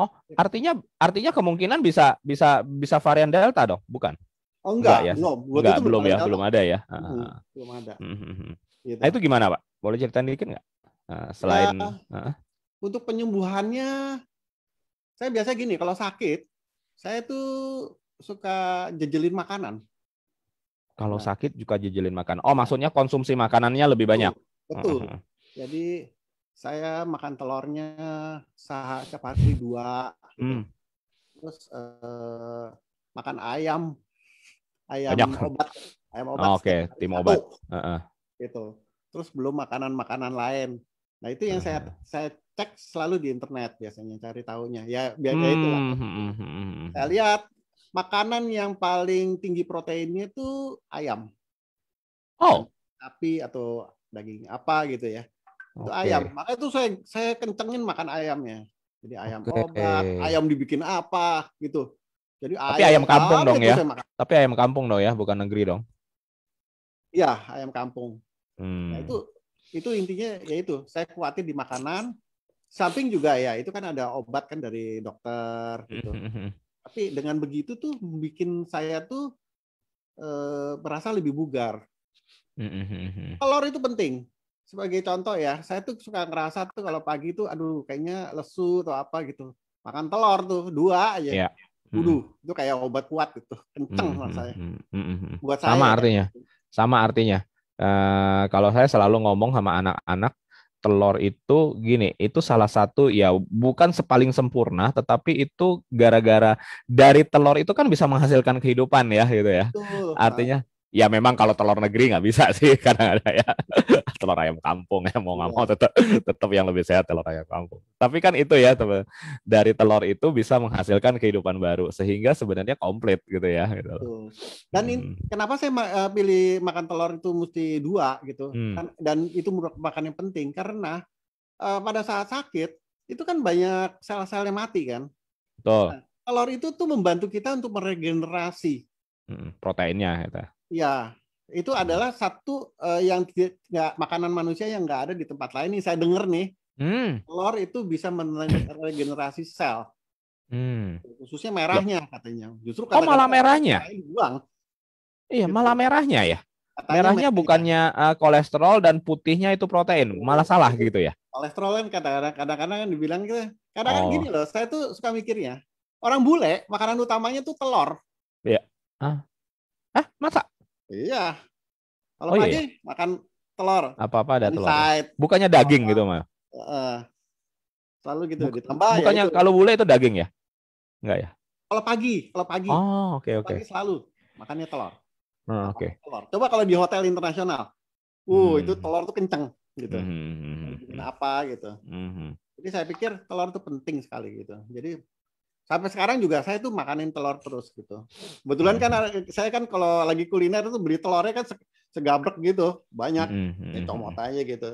Oh, iya. artinya artinya kemungkinan bisa bisa bisa varian Delta dong, bukan? Oh enggak, enggak ya. No, enggak, itu belum ya, belum ada ya. Hmm, belum ada. Hmm, hmm, hmm. gitu. Nah, itu gimana, Pak? Boleh ceritain dikit nggak? Uh, selain nah, uh,
untuk penyembuhannya saya biasa gini, kalau sakit saya tuh suka jejelin makanan.
Kalau nah. sakit juga jejelin makan. Oh, maksudnya konsumsi makanannya lebih banyak. Betul. Uh -huh.
Jadi saya makan telurnya sehari hari dua. Gitu. Hmm. Terus uh, makan ayam, ayam banyak. obat, ayam obat. Oh, Oke, okay. tim obat. Uh huh Itu. Terus belum makanan-makanan lain. Nah itu yang uh. saya saya cek selalu di internet biasanya cari tahunya. Ya biasanya hmm. itu. Hmm,
hmm, hmm, saya
lihat makanan yang paling tinggi proteinnya itu ayam. Oh. Tapi atau daging apa gitu ya. Itu okay. ayam. Makanya itu saya saya kencengin makan ayamnya. Jadi ayam okay. obat, ayam dibikin apa gitu. Jadi Tapi ayam, kampung dong ya.
Tapi ayam kampung dong ya, bukan negeri dong.
Iya, ayam kampung. Nah, hmm. Nah, itu itu intinya yaitu saya khawatir di makanan. Samping juga ya, itu kan ada obat kan dari dokter
gitu.
tapi dengan begitu tuh bikin saya tuh e, merasa lebih bugar telur itu penting sebagai contoh ya saya tuh suka ngerasa tuh kalau pagi tuh aduh kayaknya lesu atau apa gitu makan telur tuh dua aja yeah. Budu, hmm. itu kayak obat kuat gitu, kenceng hmm. saya
Hmm. Buat sama artinya, Ya. sama artinya. Uh, kalau saya selalu ngomong sama anak-anak, telur itu gini, itu salah satu ya bukan sepaling sempurna, tetapi itu gara-gara dari telur itu kan bisa menghasilkan kehidupan ya gitu ya. Betul, Artinya ya memang kalau telur negeri nggak bisa sih karena ada ya telur ayam kampung ya mau nggak iya. mau tetap tetap yang lebih sehat telur ayam kampung. Tapi kan itu ya teman dari telur itu bisa menghasilkan kehidupan baru sehingga sebenarnya komplit gitu ya. Gitu.
Dan hmm. in, kenapa saya ma eh, pilih makan telur itu mesti dua gitu hmm. dan, dan itu merupakan yang penting karena uh, pada saat sakit itu kan banyak sel-sel yang mati kan. Betul. Nah, telur itu tuh membantu kita untuk meregenerasi.
Hmm, proteinnya kita. Gitu.
Ya, itu adalah satu uh, yang nggak makanan manusia yang nggak ada di tempat lain ini saya dengar nih hmm. telur itu bisa meregenerasi sel hmm. khususnya merahnya
katanya justru kata -kata oh malah merahnya buang iya gitu. malah merahnya ya katanya merahnya merah. bukannya uh, kolesterol dan putihnya itu protein malah iya. salah gitu ya
kolesterol kan kadang-kadang kadang-kadang kan dibilang gitu kadang-kadang oh. gini loh saya tuh suka mikirnya orang bule makanan utamanya tuh telur
ya ah
Hah? masa Iya. Kalau oh, pagi iya, iya? makan telur.
Apa-apa ada telur. Bukannya daging gitu, Mas?
Uh, selalu gitu Buk ditambah ya Bukannya ya kalau bule
itu daging ya? Enggak ya?
Kalau pagi, kalau pagi. Oh, oke okay, oke. Okay. Pagi selalu makannya telur. Hmm, oke. Okay. Telur. Coba kalau di hotel internasional. Uh, hmm. itu telur tuh kenceng
gitu. Hmm. hmm, hmm, hmm
apa gitu. Hmm. Jadi saya pikir telur itu penting sekali gitu. Jadi sampai sekarang juga saya tuh makanin telur terus gitu. Kebetulan hmm. kan saya kan kalau lagi kuliner tuh beli telurnya kan segabrek gitu, banyak. Mm-hmm. Ya, hmm, gitu.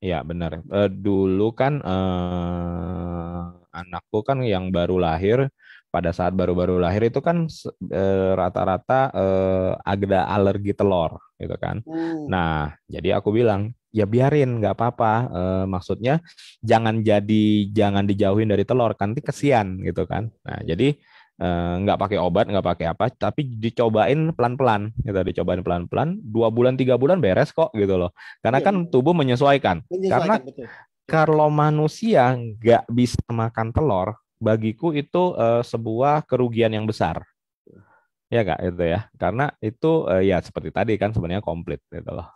Iya benar. Uh, dulu kan uh, anakku kan yang baru lahir pada saat baru-baru lahir itu kan eh, rata-rata uh, ada alergi telur gitu kan. Hmm. Nah, jadi aku bilang ya biarin nggak apa-apa e, maksudnya jangan jadi jangan dijauhin dari telur kan nanti kesian gitu kan nah jadi e, nggak pakai obat nggak pakai apa tapi dicobain pelan-pelan gitu dicobain pelan-pelan dua bulan tiga bulan beres kok gitu loh karena iya. kan iya. tubuh menyesuaikan, menyesuaikan karena kalau manusia nggak bisa makan telur bagiku itu e, sebuah kerugian yang besar ya kak itu ya karena itu ya seperti tadi kan sebenarnya komplit gitu loh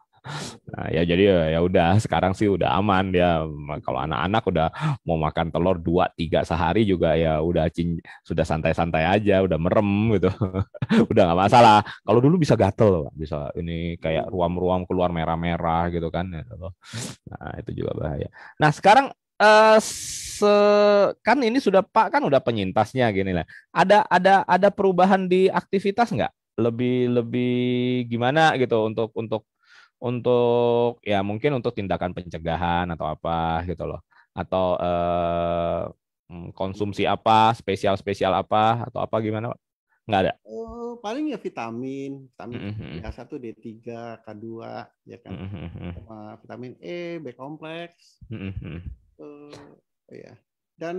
Nah, ya jadi ya udah sekarang sih udah aman ya. Kalau anak-anak udah mau makan telur dua tiga sehari juga ya udah cing sudah santai-santai aja, udah merem gitu. udah nggak masalah. Kalau dulu bisa gatel, bisa ini kayak ruam-ruam keluar merah-merah gitu kan. Ya nah, itu juga bahaya. Nah, sekarang Uh, kan ini sudah Pak kan udah penyintasnya gini lah. Ada ada ada perubahan di aktivitas nggak? Lebih lebih gimana gitu untuk untuk untuk ya mungkin untuk tindakan pencegahan atau apa gitu loh atau eh, mm, konsumsi apa spesial spesial apa atau apa gimana pak nggak ada
oh, paling ya vitamin vitamin mm-hmm. D1 D3 K2 ya kan mm-hmm. sama vitamin E B kompleks mm-hmm. uh, ya dan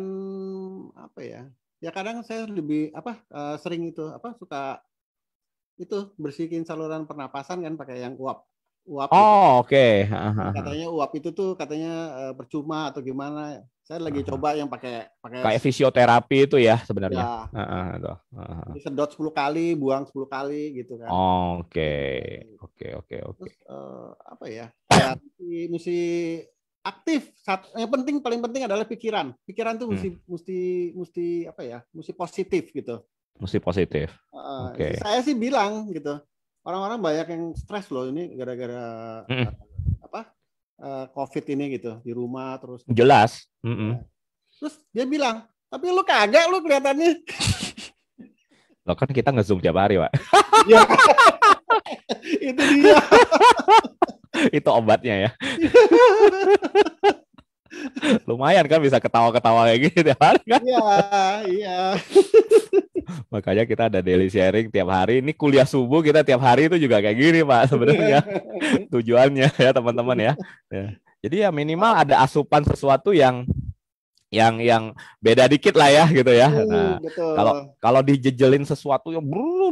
apa ya ya kadang saya lebih apa uh, sering itu apa suka itu bersihin saluran pernapasan kan pakai yang uap uap. Gitu.
Oh, oke. Okay. Katanya
uap itu tuh katanya uh, percuma atau gimana. Saya lagi uh -huh. coba yang pakai pakai kayak
fisioterapi itu ya sebenarnya. Ya. Uh -huh. uh -huh.
Sedot 10 kali, buang 10 kali gitu kan.
Oke. Gitu. Oke, oke,
oke. Eh, apa ya? ya mesti, aktif satu yang penting paling penting adalah pikiran pikiran tuh mesti hmm. mesti mesti apa ya mesti positif gitu
mesti positif
uh, okay. saya sih bilang gitu orang-orang banyak yang stres loh ini gara-gara mm. apa uh, covid ini gitu di rumah terus jelas mm -mm. terus dia bilang tapi lu kagak lu kelihatannya
lo kan kita ngezoom tiap hari, Pak. Iya. itu dia. itu obatnya ya. Lumayan kan bisa ketawa-ketawa kayak gitu tiap hari
kan? Iya, iya.
Makanya kita ada daily sharing tiap hari. Ini kuliah subuh kita tiap hari itu juga kayak gini, Pak, sebenarnya. Tujuannya ya, teman-teman ya. ya. Jadi ya minimal ada asupan sesuatu yang yang yang beda dikit lah ya gitu ya. Hmm, nah, kalau kalau dijejelin sesuatu yang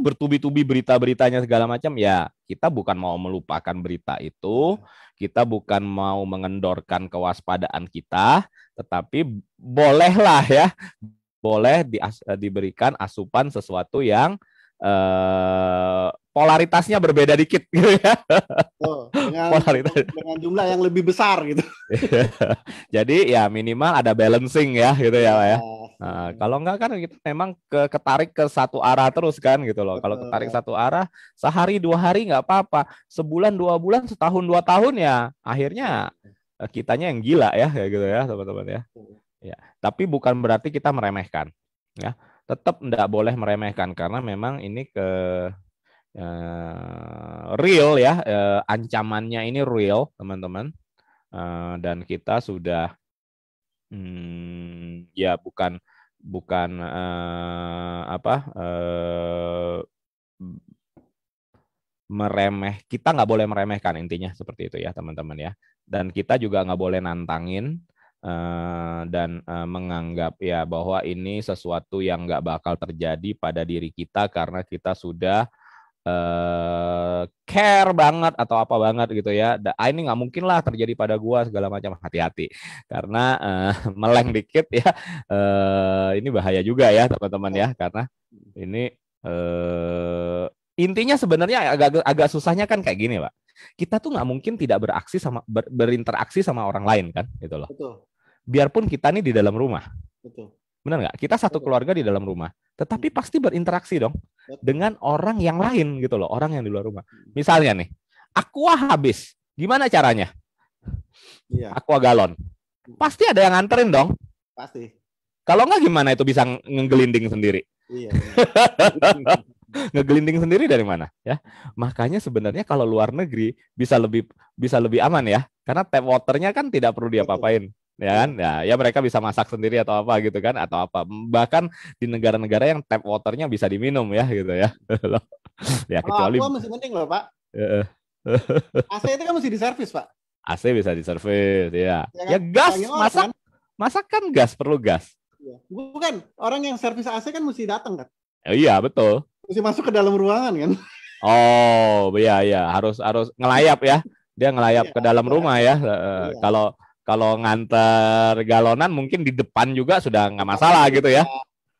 bertubi-tubi berita-beritanya segala macam ya kita bukan mau melupakan berita itu, kita bukan mau mengendorkan kewaspadaan kita, tetapi bolehlah ya boleh di, eh, diberikan asupan sesuatu yang eh, polaritasnya berbeda dikit gitu ya.
Oh, dengan, Polaritas. dengan jumlah yang lebih besar gitu.
Jadi ya minimal ada balancing ya gitu ya, ya. Iya. Nah, kalau enggak kan kita memang ke, ketarik ke satu arah terus kan gitu loh. Kalau ketarik satu arah, sehari dua hari nggak apa-apa, sebulan dua bulan, setahun dua tahun ya, akhirnya eh, kitanya yang gila ya gitu ya teman-teman ya. Ya, tapi bukan berarti kita meremehkan, ya. Tetap tidak boleh meremehkan karena memang ini ke eh, real ya, eh, ancamannya ini real, teman-teman. Eh, dan kita sudah hmm, ya bukan bukan eh, apa eh, meremeh kita nggak boleh meremehkan intinya seperti itu ya teman-teman ya dan kita juga nggak boleh nantangin Eh, dan eh, menganggap ya bahwa ini sesuatu yang nggak bakal terjadi pada diri kita karena kita sudah eh, care banget atau apa banget gitu ya. Ah, ini nggak mungkin lah terjadi pada gua segala macam hati-hati karena uh, meleng dikit ya uh, ini bahaya juga ya teman-teman ya karena ini uh, intinya sebenarnya agak agak susahnya kan kayak gini pak kita tuh nggak mungkin tidak beraksi sama ber, berinteraksi sama orang lain kan gitu loh betul biarpun kita nih di dalam rumah. Betul. Benar nggak? Kita satu keluarga di dalam rumah, tetapi hmm. pasti berinteraksi dong dengan orang yang lain gitu loh, orang yang di luar rumah. Hmm. Misalnya nih, aqua habis, gimana caranya? Iya. Aqua galon. Hmm. Pasti ada yang nganterin dong. Pasti. Kalau nggak gimana itu bisa ngegelinding sendiri? Iya. ngegelinding sendiri dari mana ya makanya sebenarnya kalau luar negeri bisa lebih bisa lebih aman ya karena tap waternya kan tidak perlu dia papain ya kan ya ya mereka bisa masak sendiri atau apa gitu kan atau apa bahkan di negara-negara yang tap waternya bisa diminum ya gitu ya ya kecuali oh, masih penting loh pak AC itu
kan masih diservis pak
AC bisa diservis ya ya,
kan? ya gas masak kan? masak kan gas perlu gas iya. bukan orang yang servis AC kan mesti datang kan
ya, iya betul
mesti masuk ke dalam ruangan kan
oh iya iya harus harus ngelayap ya dia ngelayap ya, ke dalam ya. rumah ya ya. kalau kalau nganter galonan mungkin di depan juga sudah nggak masalah gitu ya.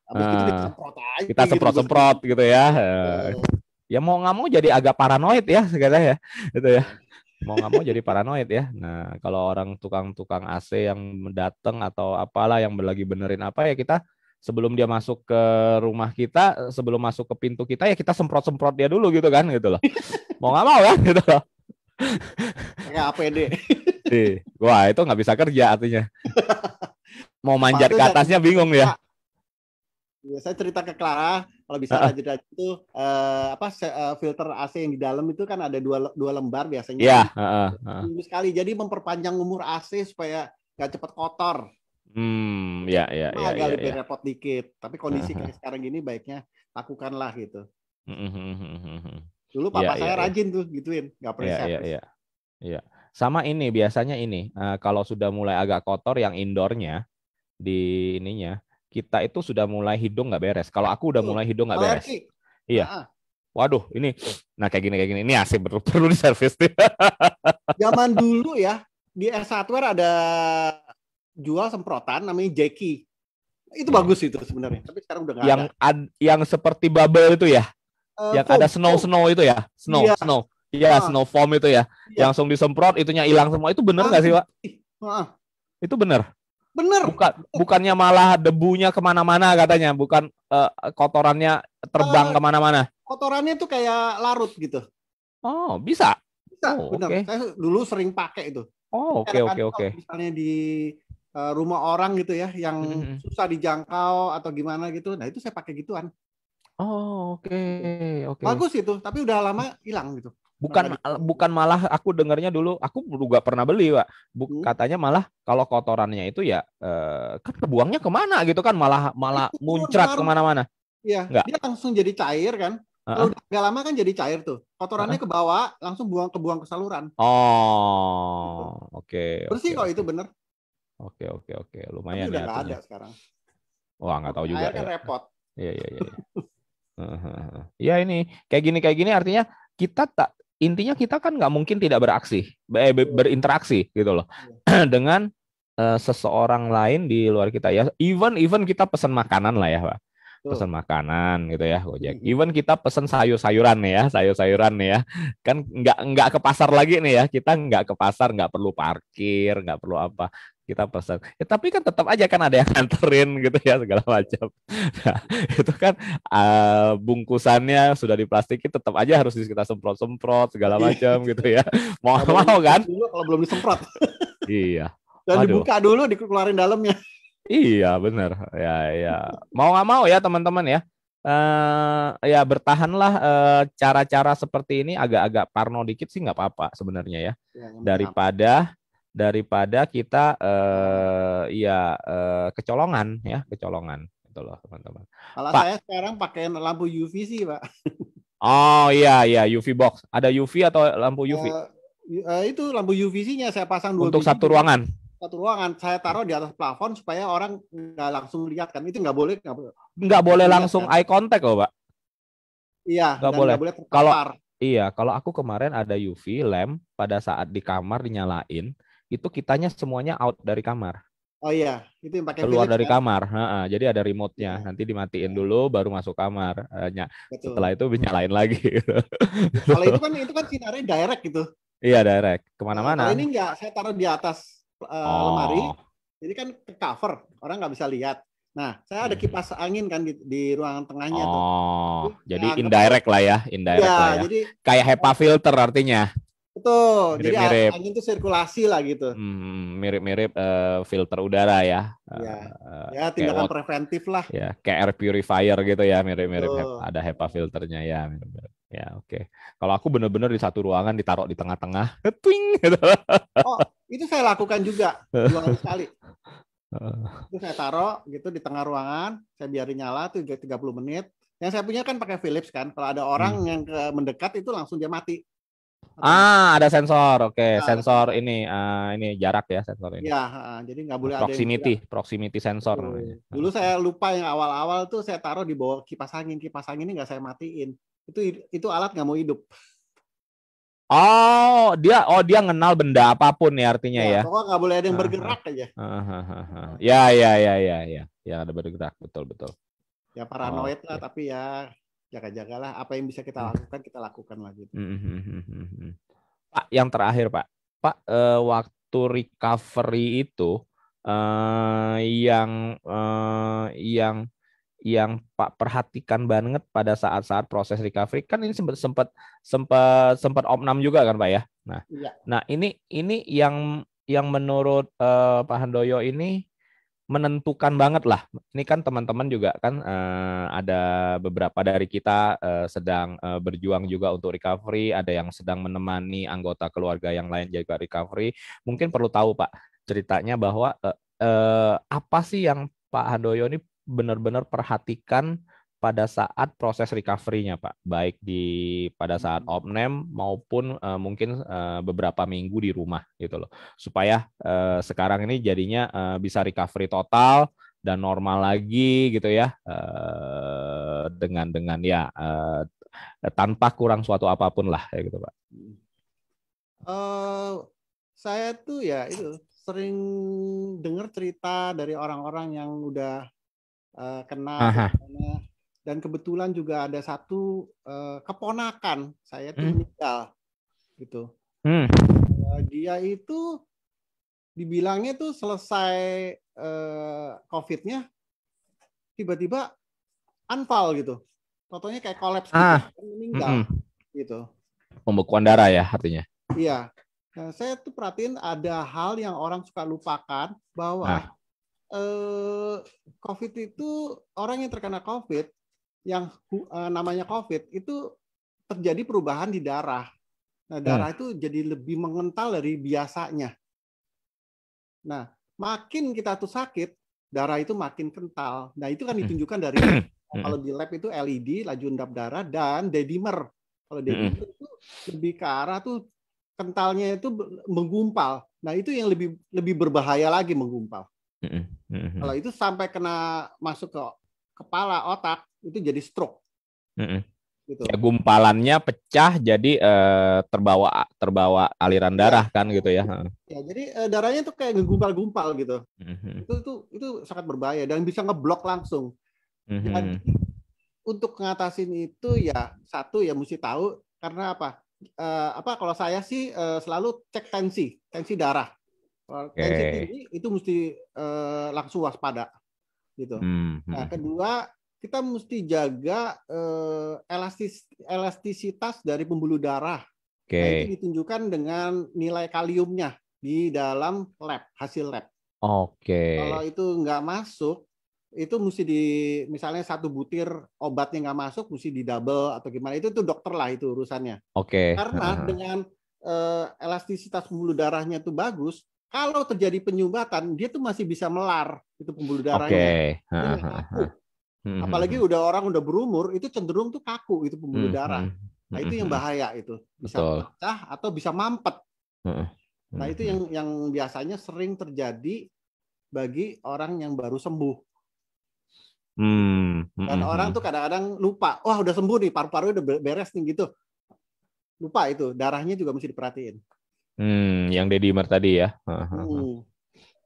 Nah, kita gitu. semprot-semprot gitu, gitu ya. Ya mau nggak mau jadi agak paranoid ya segala ya, gitu ya. Mau nggak mau jadi paranoid ya. Nah kalau orang tukang-tukang AC yang datang atau apalah yang lagi benerin apa ya kita sebelum dia masuk ke rumah kita, sebelum masuk ke pintu kita ya kita semprot-semprot dia dulu gitu kan gitu loh. Mau nggak mau ya gitu loh. Kayak APD. Di. Wah, itu nggak bisa kerja artinya. Mau manjat ke atasnya bingung ya.
ya. Saya cerita ke Clara, kalau bisa uh-uh. itu uh, apa eh, filter AC yang di dalam itu kan ada dua dua lembar biasanya. Iya,
uh, uh.
sekali. Jadi memperpanjang umur AC supaya nggak cepat kotor.
Hmm, ya ya nah, ya. Agak ya, lebih ya.
repot dikit, tapi kondisi uh kayak sekarang gini baiknya lakukanlah gitu.
uh, hmm, hmm, hmm, hmm Dulu iya, papa yeah, saya yeah, rajin
yeah. tuh gituin, nggak pernah yeah, Iya, yeah.
yeah. Iya. Sama ini biasanya ini uh, kalau sudah mulai agak kotor yang indoornya di ininya kita itu sudah mulai hidung nggak beres. Kalau aku udah mulai hidung nggak beres. Alergi. Iya. Waduh, ini nah kayak gini kayak gini. Ini asik perlu perlu di servis nih.
Zaman dulu ya di S Hardware ada jual semprotan namanya Jackie. Itu iya. bagus itu sebenarnya, tapi sekarang udah nggak ada. yang yang
seperti bubble itu ya uh, yang foam, ada snow snow itu ya snow yeah. snow ya yeah, uh. snow foam itu ya. Yeah. Langsung disemprot, itunya hilang semua. Itu benar nggak uh. sih, Pak? uh. Itu benar. benar. Bukan, bukannya malah debunya kemana-mana katanya, bukan uh, kotorannya terbang uh, kemana-mana.
Kotorannya tuh kayak larut gitu. Oh, bisa. Bisa, oh, benar Okay. Saya dulu sering pakai itu. Oh, oke oke oke. Misalnya di rumah orang gitu ya, yang mm -hmm. susah dijangkau atau gimana gitu, nah itu saya pakai gituan. Oh oke okay. oke. Okay. Bagus itu, tapi udah lama hilang gitu.
Bukan mal, bukan malah aku dengarnya dulu, aku juga pernah beli pak. Buk, hmm. Katanya malah kalau kotorannya itu ya eh, kan kebuangnya kemana gitu kan malah malah itu muncrat kemana-mana.
Iya. Enggak. Dia langsung jadi cair kan. Kalau udah agak lama kan jadi cair tuh. Kotorannya uh -huh. ke bawah, langsung buang kebuang ke saluran.
Oh, gitu. oke. Okay, Bersih okay, kok okay. itu bener. Oke, oke, oke. Lumayan Tapi udah ya. gak ada sekarang. Wah, nggak tahu juga. Kan ya. repot. Iya, iya, iya. iya. Ya ini kayak gini kayak gini artinya kita tak intinya kita kan nggak mungkin tidak beraksi eh, berinteraksi gitu loh iya. dengan uh, seseorang lain di luar kita ya even even kita pesan makanan lah ya pak pesan makanan gitu ya gojek iya. even kita pesan sayur-sayuran nih ya sayur-sayuran nih ya kan nggak nggak ke pasar lagi nih ya kita nggak ke pasar nggak perlu parkir nggak perlu apa kita pesan. Ya, tapi kan tetap aja kan ada yang nganterin gitu ya segala macam. Nah, itu kan uh, bungkusannya sudah diplastiki tetap aja harus kita semprot-semprot segala iya. macam gitu ya. Mau kalau mau kan?
Dulu kalau belum disemprot.
iya. Dan Aduh. dibuka
dulu dikeluarin dalamnya.
Iya benar. Ya ya. Mau nggak mau ya teman-teman ya. Uh, ya bertahanlah uh, cara-cara seperti ini agak-agak parno dikit sih nggak apa-apa sebenarnya ya, ya daripada daripada kita eh, ya eh, kecolongan ya kecolongan itu loh teman-teman.
Kalau Pak, saya sekarang pakai lampu UV sih pak.
Oh iya iya UV box ada UV atau lampu UV? Uh, eh,
uh, eh, itu lampu UV nya saya pasang dua untuk satu ruangan. Satu ruangan saya taruh di atas plafon supaya orang nggak langsung lihat kan itu nggak boleh nggak boleh. Nggak boleh langsung
kan. eye contact loh pak.
Iya. Nggak boleh. boleh kalau
Iya, kalau aku kemarin ada UV lamp pada saat di kamar dinyalain, itu kitanya semuanya out dari kamar.
Oh iya, itu yang pakai keluar dari ya? kamar.
Ha -ha. Jadi ada remote-nya. Iya. Nanti dimatiin iya. dulu, baru masuk kamar. Ya. Setelah itu bisa nyalain lagi. Gitu.
Kalau itu kan itu kan sinarnya direct gitu.
Iya direct, kemana-mana. Nah, ini
enggak, saya taruh di atas uh, oh. lemari. Jadi kan ke cover, orang nggak bisa lihat. Nah, saya ada hmm. kipas angin kan di, di ruangan tengahnya oh, tuh.
Oh, jadi indirect lah ya, indirect ya, lah ya. Jadi, Kayak HEPA filter artinya.
Betul. Mirip, Jadi angin itu sirkulasi lah gitu. mirip
hmm, mirip-mirip uh, filter udara ya.
Eh, iya. eh, ya, uh, ya tindakan kayak, preventif lah. Ya,
kayak air purifier gitu ya, mirip-mirip ada HEPA filternya ya, mirip-mirip. Ya, oke. Okay. Kalau aku benar-benar di satu ruangan ditaruh di tengah-tengah, twing gitu.
Oh, itu saya lakukan juga dua kali sekali. Itu saya taruh gitu di tengah ruangan, saya biarin nyala tuh 30 menit. Yang saya punya kan pakai Philips kan. Kalau ada orang hmm. yang ke mendekat itu langsung dia mati.
Ah, ada sensor. Oke, okay. ya. sensor ini uh, ini jarak ya sensor ini.
Ya, uh, jadi nggak boleh proximity, ada
yang proximity sensor. Dulu,
dulu saya lupa yang awal-awal tuh saya taruh di bawah kipas angin. Kipas angin ini nggak saya matiin. Itu itu alat nggak mau hidup.
Oh, dia oh dia kenal benda apapun ya artinya ya. ya. Pokoknya
nggak boleh ada yang bergerak aja. ya
ya ya ya ya. Ya ada bergerak, betul betul.
Ya paranoid oh, lah okay. tapi ya jaga-jagalah apa yang bisa kita hmm. lakukan kita lakukan lagi gitu.
Pak, yang terakhir Pak, Pak eh, waktu recovery itu eh, yang uh, yang yang Pak perhatikan banget pada saat-saat proses recovery kan ini sempat sempat sempat sempat opnam juga kan Pak ya. Nah, ya. nah ini ini yang yang menurut eh, Pak Handoyo ini menentukan banget lah. Ini kan teman-teman juga kan uh, ada beberapa dari kita uh, sedang uh, berjuang juga untuk recovery, ada yang sedang menemani anggota keluarga yang lain juga recovery. Mungkin perlu tahu Pak ceritanya bahwa uh, uh, apa sih yang Pak Handoyo ini benar-benar perhatikan pada saat proses recovery-nya, Pak, baik di pada saat hmm. opnem maupun uh, mungkin uh, beberapa minggu di rumah gitu loh, supaya uh, sekarang ini jadinya uh, bisa recovery total dan normal lagi gitu ya uh, dengan dengan ya uh, tanpa kurang suatu apapun lah ya gitu Pak.
Uh, saya tuh ya itu sering dengar cerita dari orang-orang yang udah uh, kena dan kebetulan juga ada satu uh, keponakan saya tuh hmm. meninggal gitu. Hmm. Uh, dia itu dibilangnya tuh selesai uh, COVID-nya tiba-tiba anfal gitu. Totonya kayak kolaps gitu, ah. gitu, meninggal -hmm. gitu.
Pembekuan darah ya artinya.
Iya. Nah, saya tuh perhatiin ada hal yang orang suka lupakan bahwa ah. COVID itu orang yang terkena COVID yang eh, namanya COVID itu terjadi perubahan di darah. Nah, darah hmm. itu jadi lebih mengental dari biasanya. Nah, makin kita tuh sakit, darah itu makin kental. Nah, itu kan hmm. ditunjukkan dari hmm. kalau di lab itu LED, laju endap darah dan dedimer. Kalau dedimer hmm. itu lebih ke arah tuh kentalnya itu menggumpal. Nah, itu yang lebih lebih berbahaya lagi menggumpal. Kalau itu sampai kena masuk ke kepala otak itu jadi stroke.
Mm -hmm. gitu. Ya, gumpalannya pecah jadi eh, terbawa terbawa aliran iya. darah ya. kan gitu ya.
Ya jadi eh, darahnya tuh kayak gumpal-gumpal gitu. Mm -hmm. Itu itu itu sangat berbahaya dan bisa ngeblok langsung. Mm -hmm. Dan untuk ngatasin itu ya satu ya mesti tahu karena apa? Eh, apa kalau saya sih eh, selalu cek tensi tensi darah. okay. tensi tinggi itu mesti uh, langsung waspada gitu.
Hmm, hmm. Nah,
kedua kita mesti jaga uh, elastis elastisitas dari pembuluh darah. Okay. Nah, itu ditunjukkan dengan nilai kaliumnya di dalam lab hasil lab.
Oke. Okay. Kalau
itu nggak masuk itu mesti di misalnya satu butir obatnya nggak masuk mesti di double atau gimana itu tuh dokter lah itu urusannya.
Oke. Okay. Karena uh
dengan uh, elastisitas pembuluh darahnya itu bagus kalau terjadi penyumbatan, dia tuh masih bisa melar itu pembuluh darahnya.
Okay. kaku. Hmm, Apalagi
hmm, hmm. udah orang udah berumur, itu cenderung tuh kaku itu pembuluh darah. Nah itu yang bahaya itu bisa pecah atau bisa mampet. Nah itu yang yang biasanya sering terjadi bagi orang yang baru sembuh.
Dan orang tuh
kadang-kadang lupa, wah udah sembuh nih, paru-paru udah beres nih gitu. Lupa itu, darahnya juga mesti diperhatiin.
Hmm, yang Deddy Mer tadi ya. Hmm.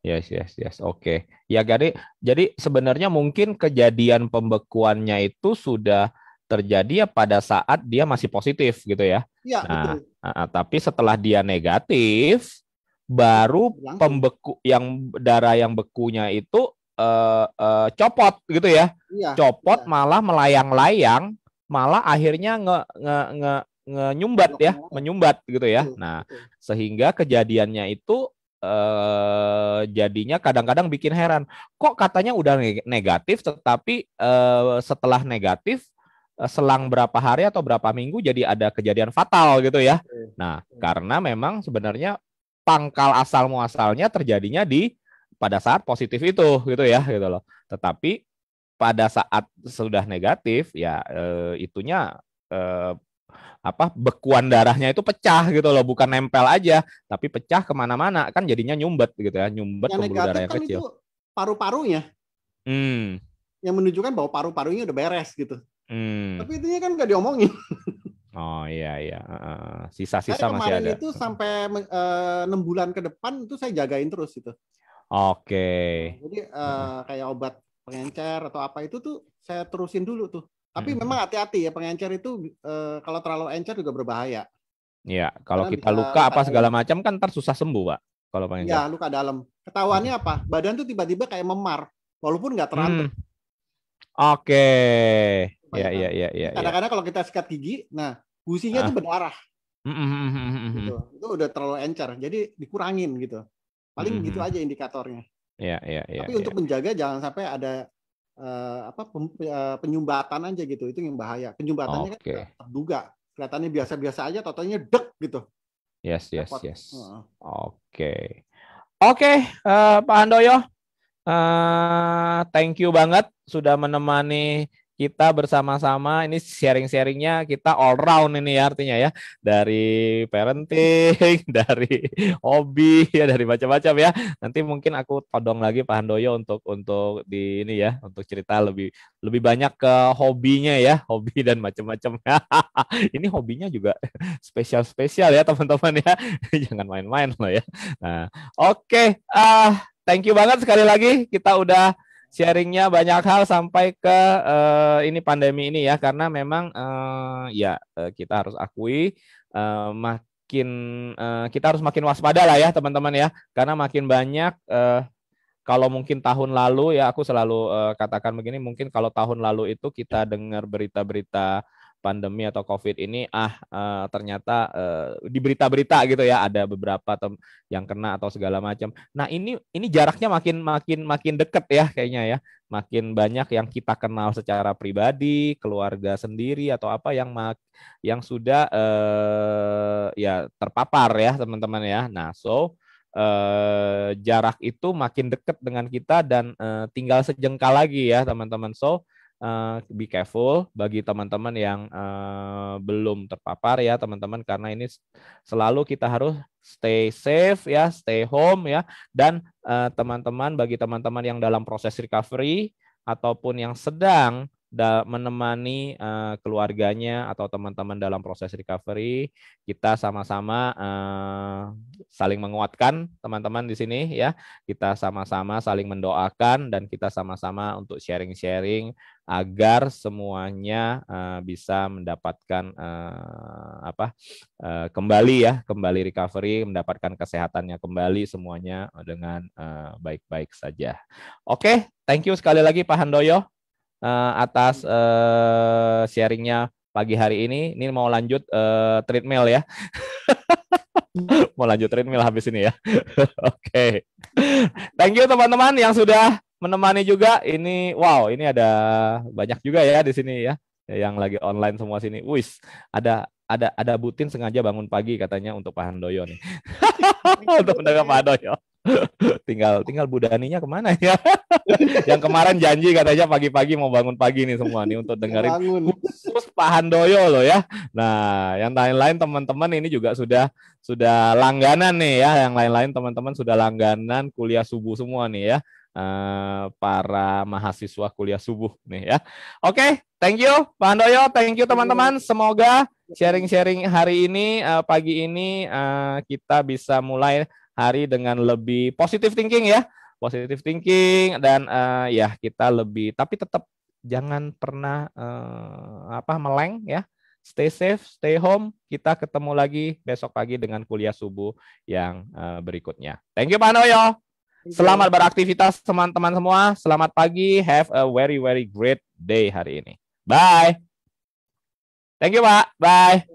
Yes, yes, yes. Oke. Okay. Ya, Gade, jadi sebenarnya mungkin kejadian pembekuannya itu sudah terjadi ya pada saat dia masih positif gitu ya. Iya, nah, betul. Uh, tapi setelah dia negatif, baru Langsung. pembeku yang darah yang bekunya itu uh, uh, copot gitu ya. Iya, copot iya. malah melayang-layang, malah akhirnya nge, nge, nge nyumbat ya, menyumbat gitu ya. Nah, sehingga kejadiannya itu eh, jadinya kadang-kadang bikin heran. Kok katanya udah negatif, tetapi eh, setelah negatif eh, selang berapa hari atau berapa minggu jadi ada kejadian fatal gitu ya. Nah, karena memang sebenarnya pangkal asal muasalnya terjadinya di pada saat positif itu gitu ya gitu loh. Tetapi pada saat sudah negatif ya eh, itunya eh, apa bekuan darahnya itu pecah gitu loh bukan nempel aja tapi pecah kemana-mana kan jadinya nyumbet gitu ya nyumbet yang ke darah yang kan kecil
paru-parunya hmm. yang menunjukkan bahwa paru-parunya udah beres gitu
hmm. tapi
itunya kan nggak diomongin
oh iya iya sisa-sisa masih ada itu
hmm. sampai eh, enam uh, bulan ke depan itu saya jagain terus gitu
oke okay.
jadi uh, kayak obat pengencer atau apa itu tuh saya terusin dulu tuh tapi hmm. memang hati-hati ya pengencer itu eh, kalau terlalu encer juga berbahaya.
Iya, kalau Karena kita luka apa segala macam kan ntar susah sembuh, Pak. Kalau pengencer. Ya,
luka dalam. Ketahuannya hmm. apa? Badan tuh tiba-tiba kayak memar walaupun nggak teratur. Hmm.
Oke. Okay. Iya, ya? iya, iya, iya, iya. Kadang-kadang
ya. kalau kita sikat gigi, nah, gusinya ah. tuh berdarah.
Hmm, hmm, gitu.
Itu udah terlalu encer. Jadi dikurangin gitu. Paling gitu aja indikatornya.
Iya, iya, iya. Tapi ya.
untuk menjaga jangan sampai ada uh, apa pem, uh, penyumbatan aja gitu itu yang bahaya penyumbatannya okay. kan terduga kelihatannya biasa-biasa aja totalnya dek gitu
yes yes Depot. yes oke uh. oke okay. okay, uh, eh, Pak Handoyo uh, thank you banget sudah menemani kita bersama-sama ini sharing-sharingnya kita all round ini ya artinya ya dari parenting, dari hobi ya dari macam-macam ya. Nanti mungkin aku todong lagi Pak Handoyo untuk untuk di ini ya untuk cerita lebih lebih banyak ke hobinya ya, hobi dan macam-macam. ini hobinya juga spesial-spesial ya teman-teman ya. Jangan main-main loh ya. Nah, oke okay. uh, thank you banget sekali lagi kita udah sharingnya banyak hal sampai ke uh, ini pandemi ini ya karena memang uh, ya eh, kita harus akui uh, makin uh, kita harus makin waspada lah ya teman-teman ya karena makin banyak uh, kalau mungkin tahun lalu ya aku selalu uh, katakan begini mungkin kalau tahun lalu itu kita dengar berita-berita pandemi atau COVID ini ah uh, ternyata uh, di berita-berita gitu ya ada beberapa yang kena atau segala macam. Nah ini ini jaraknya makin makin makin deket ya kayaknya ya, makin banyak yang kita kenal secara pribadi, keluarga sendiri atau apa yang mak yang sudah uh, ya terpapar ya teman-teman ya. Nah so jarak itu makin dekat dengan kita dan tinggal sejengkal lagi ya teman-teman. So uh, be careful bagi teman-teman yang uh, belum terpapar ya teman-teman karena ini selalu kita harus stay safe ya, stay home ya dan eh, teman-teman uh, bagi teman-teman yang dalam proses recovery ataupun yang sedang menemani keluarganya atau teman-teman dalam proses recovery kita sama-sama saling menguatkan teman-teman di sini ya kita sama-sama saling mendoakan dan kita sama-sama untuk sharing-sharing agar semuanya uh, bisa mendapatkan uh, apa uh, kembali ya kembali recovery mendapatkan kesehatannya kembali semuanya dengan baik-baik uh, saja. Oke, okay, thank you sekali lagi Pak Handoyo uh, atas uh, sharingnya pagi hari ini. Ini mau lanjut uh, treadmill ya. mau lanjut treadmill habis ini ya. Oke. okay. Thank you teman-teman yang sudah menemani juga. Ini wow, ini ada banyak juga ya di sini ya yang lagi online semua sini. Wis, ada ada ada Butin sengaja bangun pagi katanya untuk Pak Handoyo nih. untuk mendengar Pak Handoyo tinggal tinggal Budaninya kemana ya? yang kemarin janji katanya pagi-pagi mau bangun pagi nih semua nih untuk iya, dengerin bangun. khusus Pak Handoyo loh ya. Nah, yang lain-lain teman-teman ini juga sudah sudah langganan nih ya. Yang lain-lain teman-teman sudah langganan kuliah subuh semua nih ya. Eh, para mahasiswa kuliah subuh nih ya. Oke, okay, thank you Pak Handoyo, thank you teman-teman. Semoga sharing-sharing hari ini eh, pagi ini eh, kita bisa mulai hari dengan lebih positive thinking ya positive thinking dan uh, ya kita lebih tapi tetap jangan pernah uh, apa meleng ya stay safe stay home kita ketemu lagi besok pagi dengan kuliah subuh yang uh, berikutnya thank you Pak Noyo selamat beraktivitas teman-teman semua selamat pagi have a very very great day hari ini bye thank you Pak bye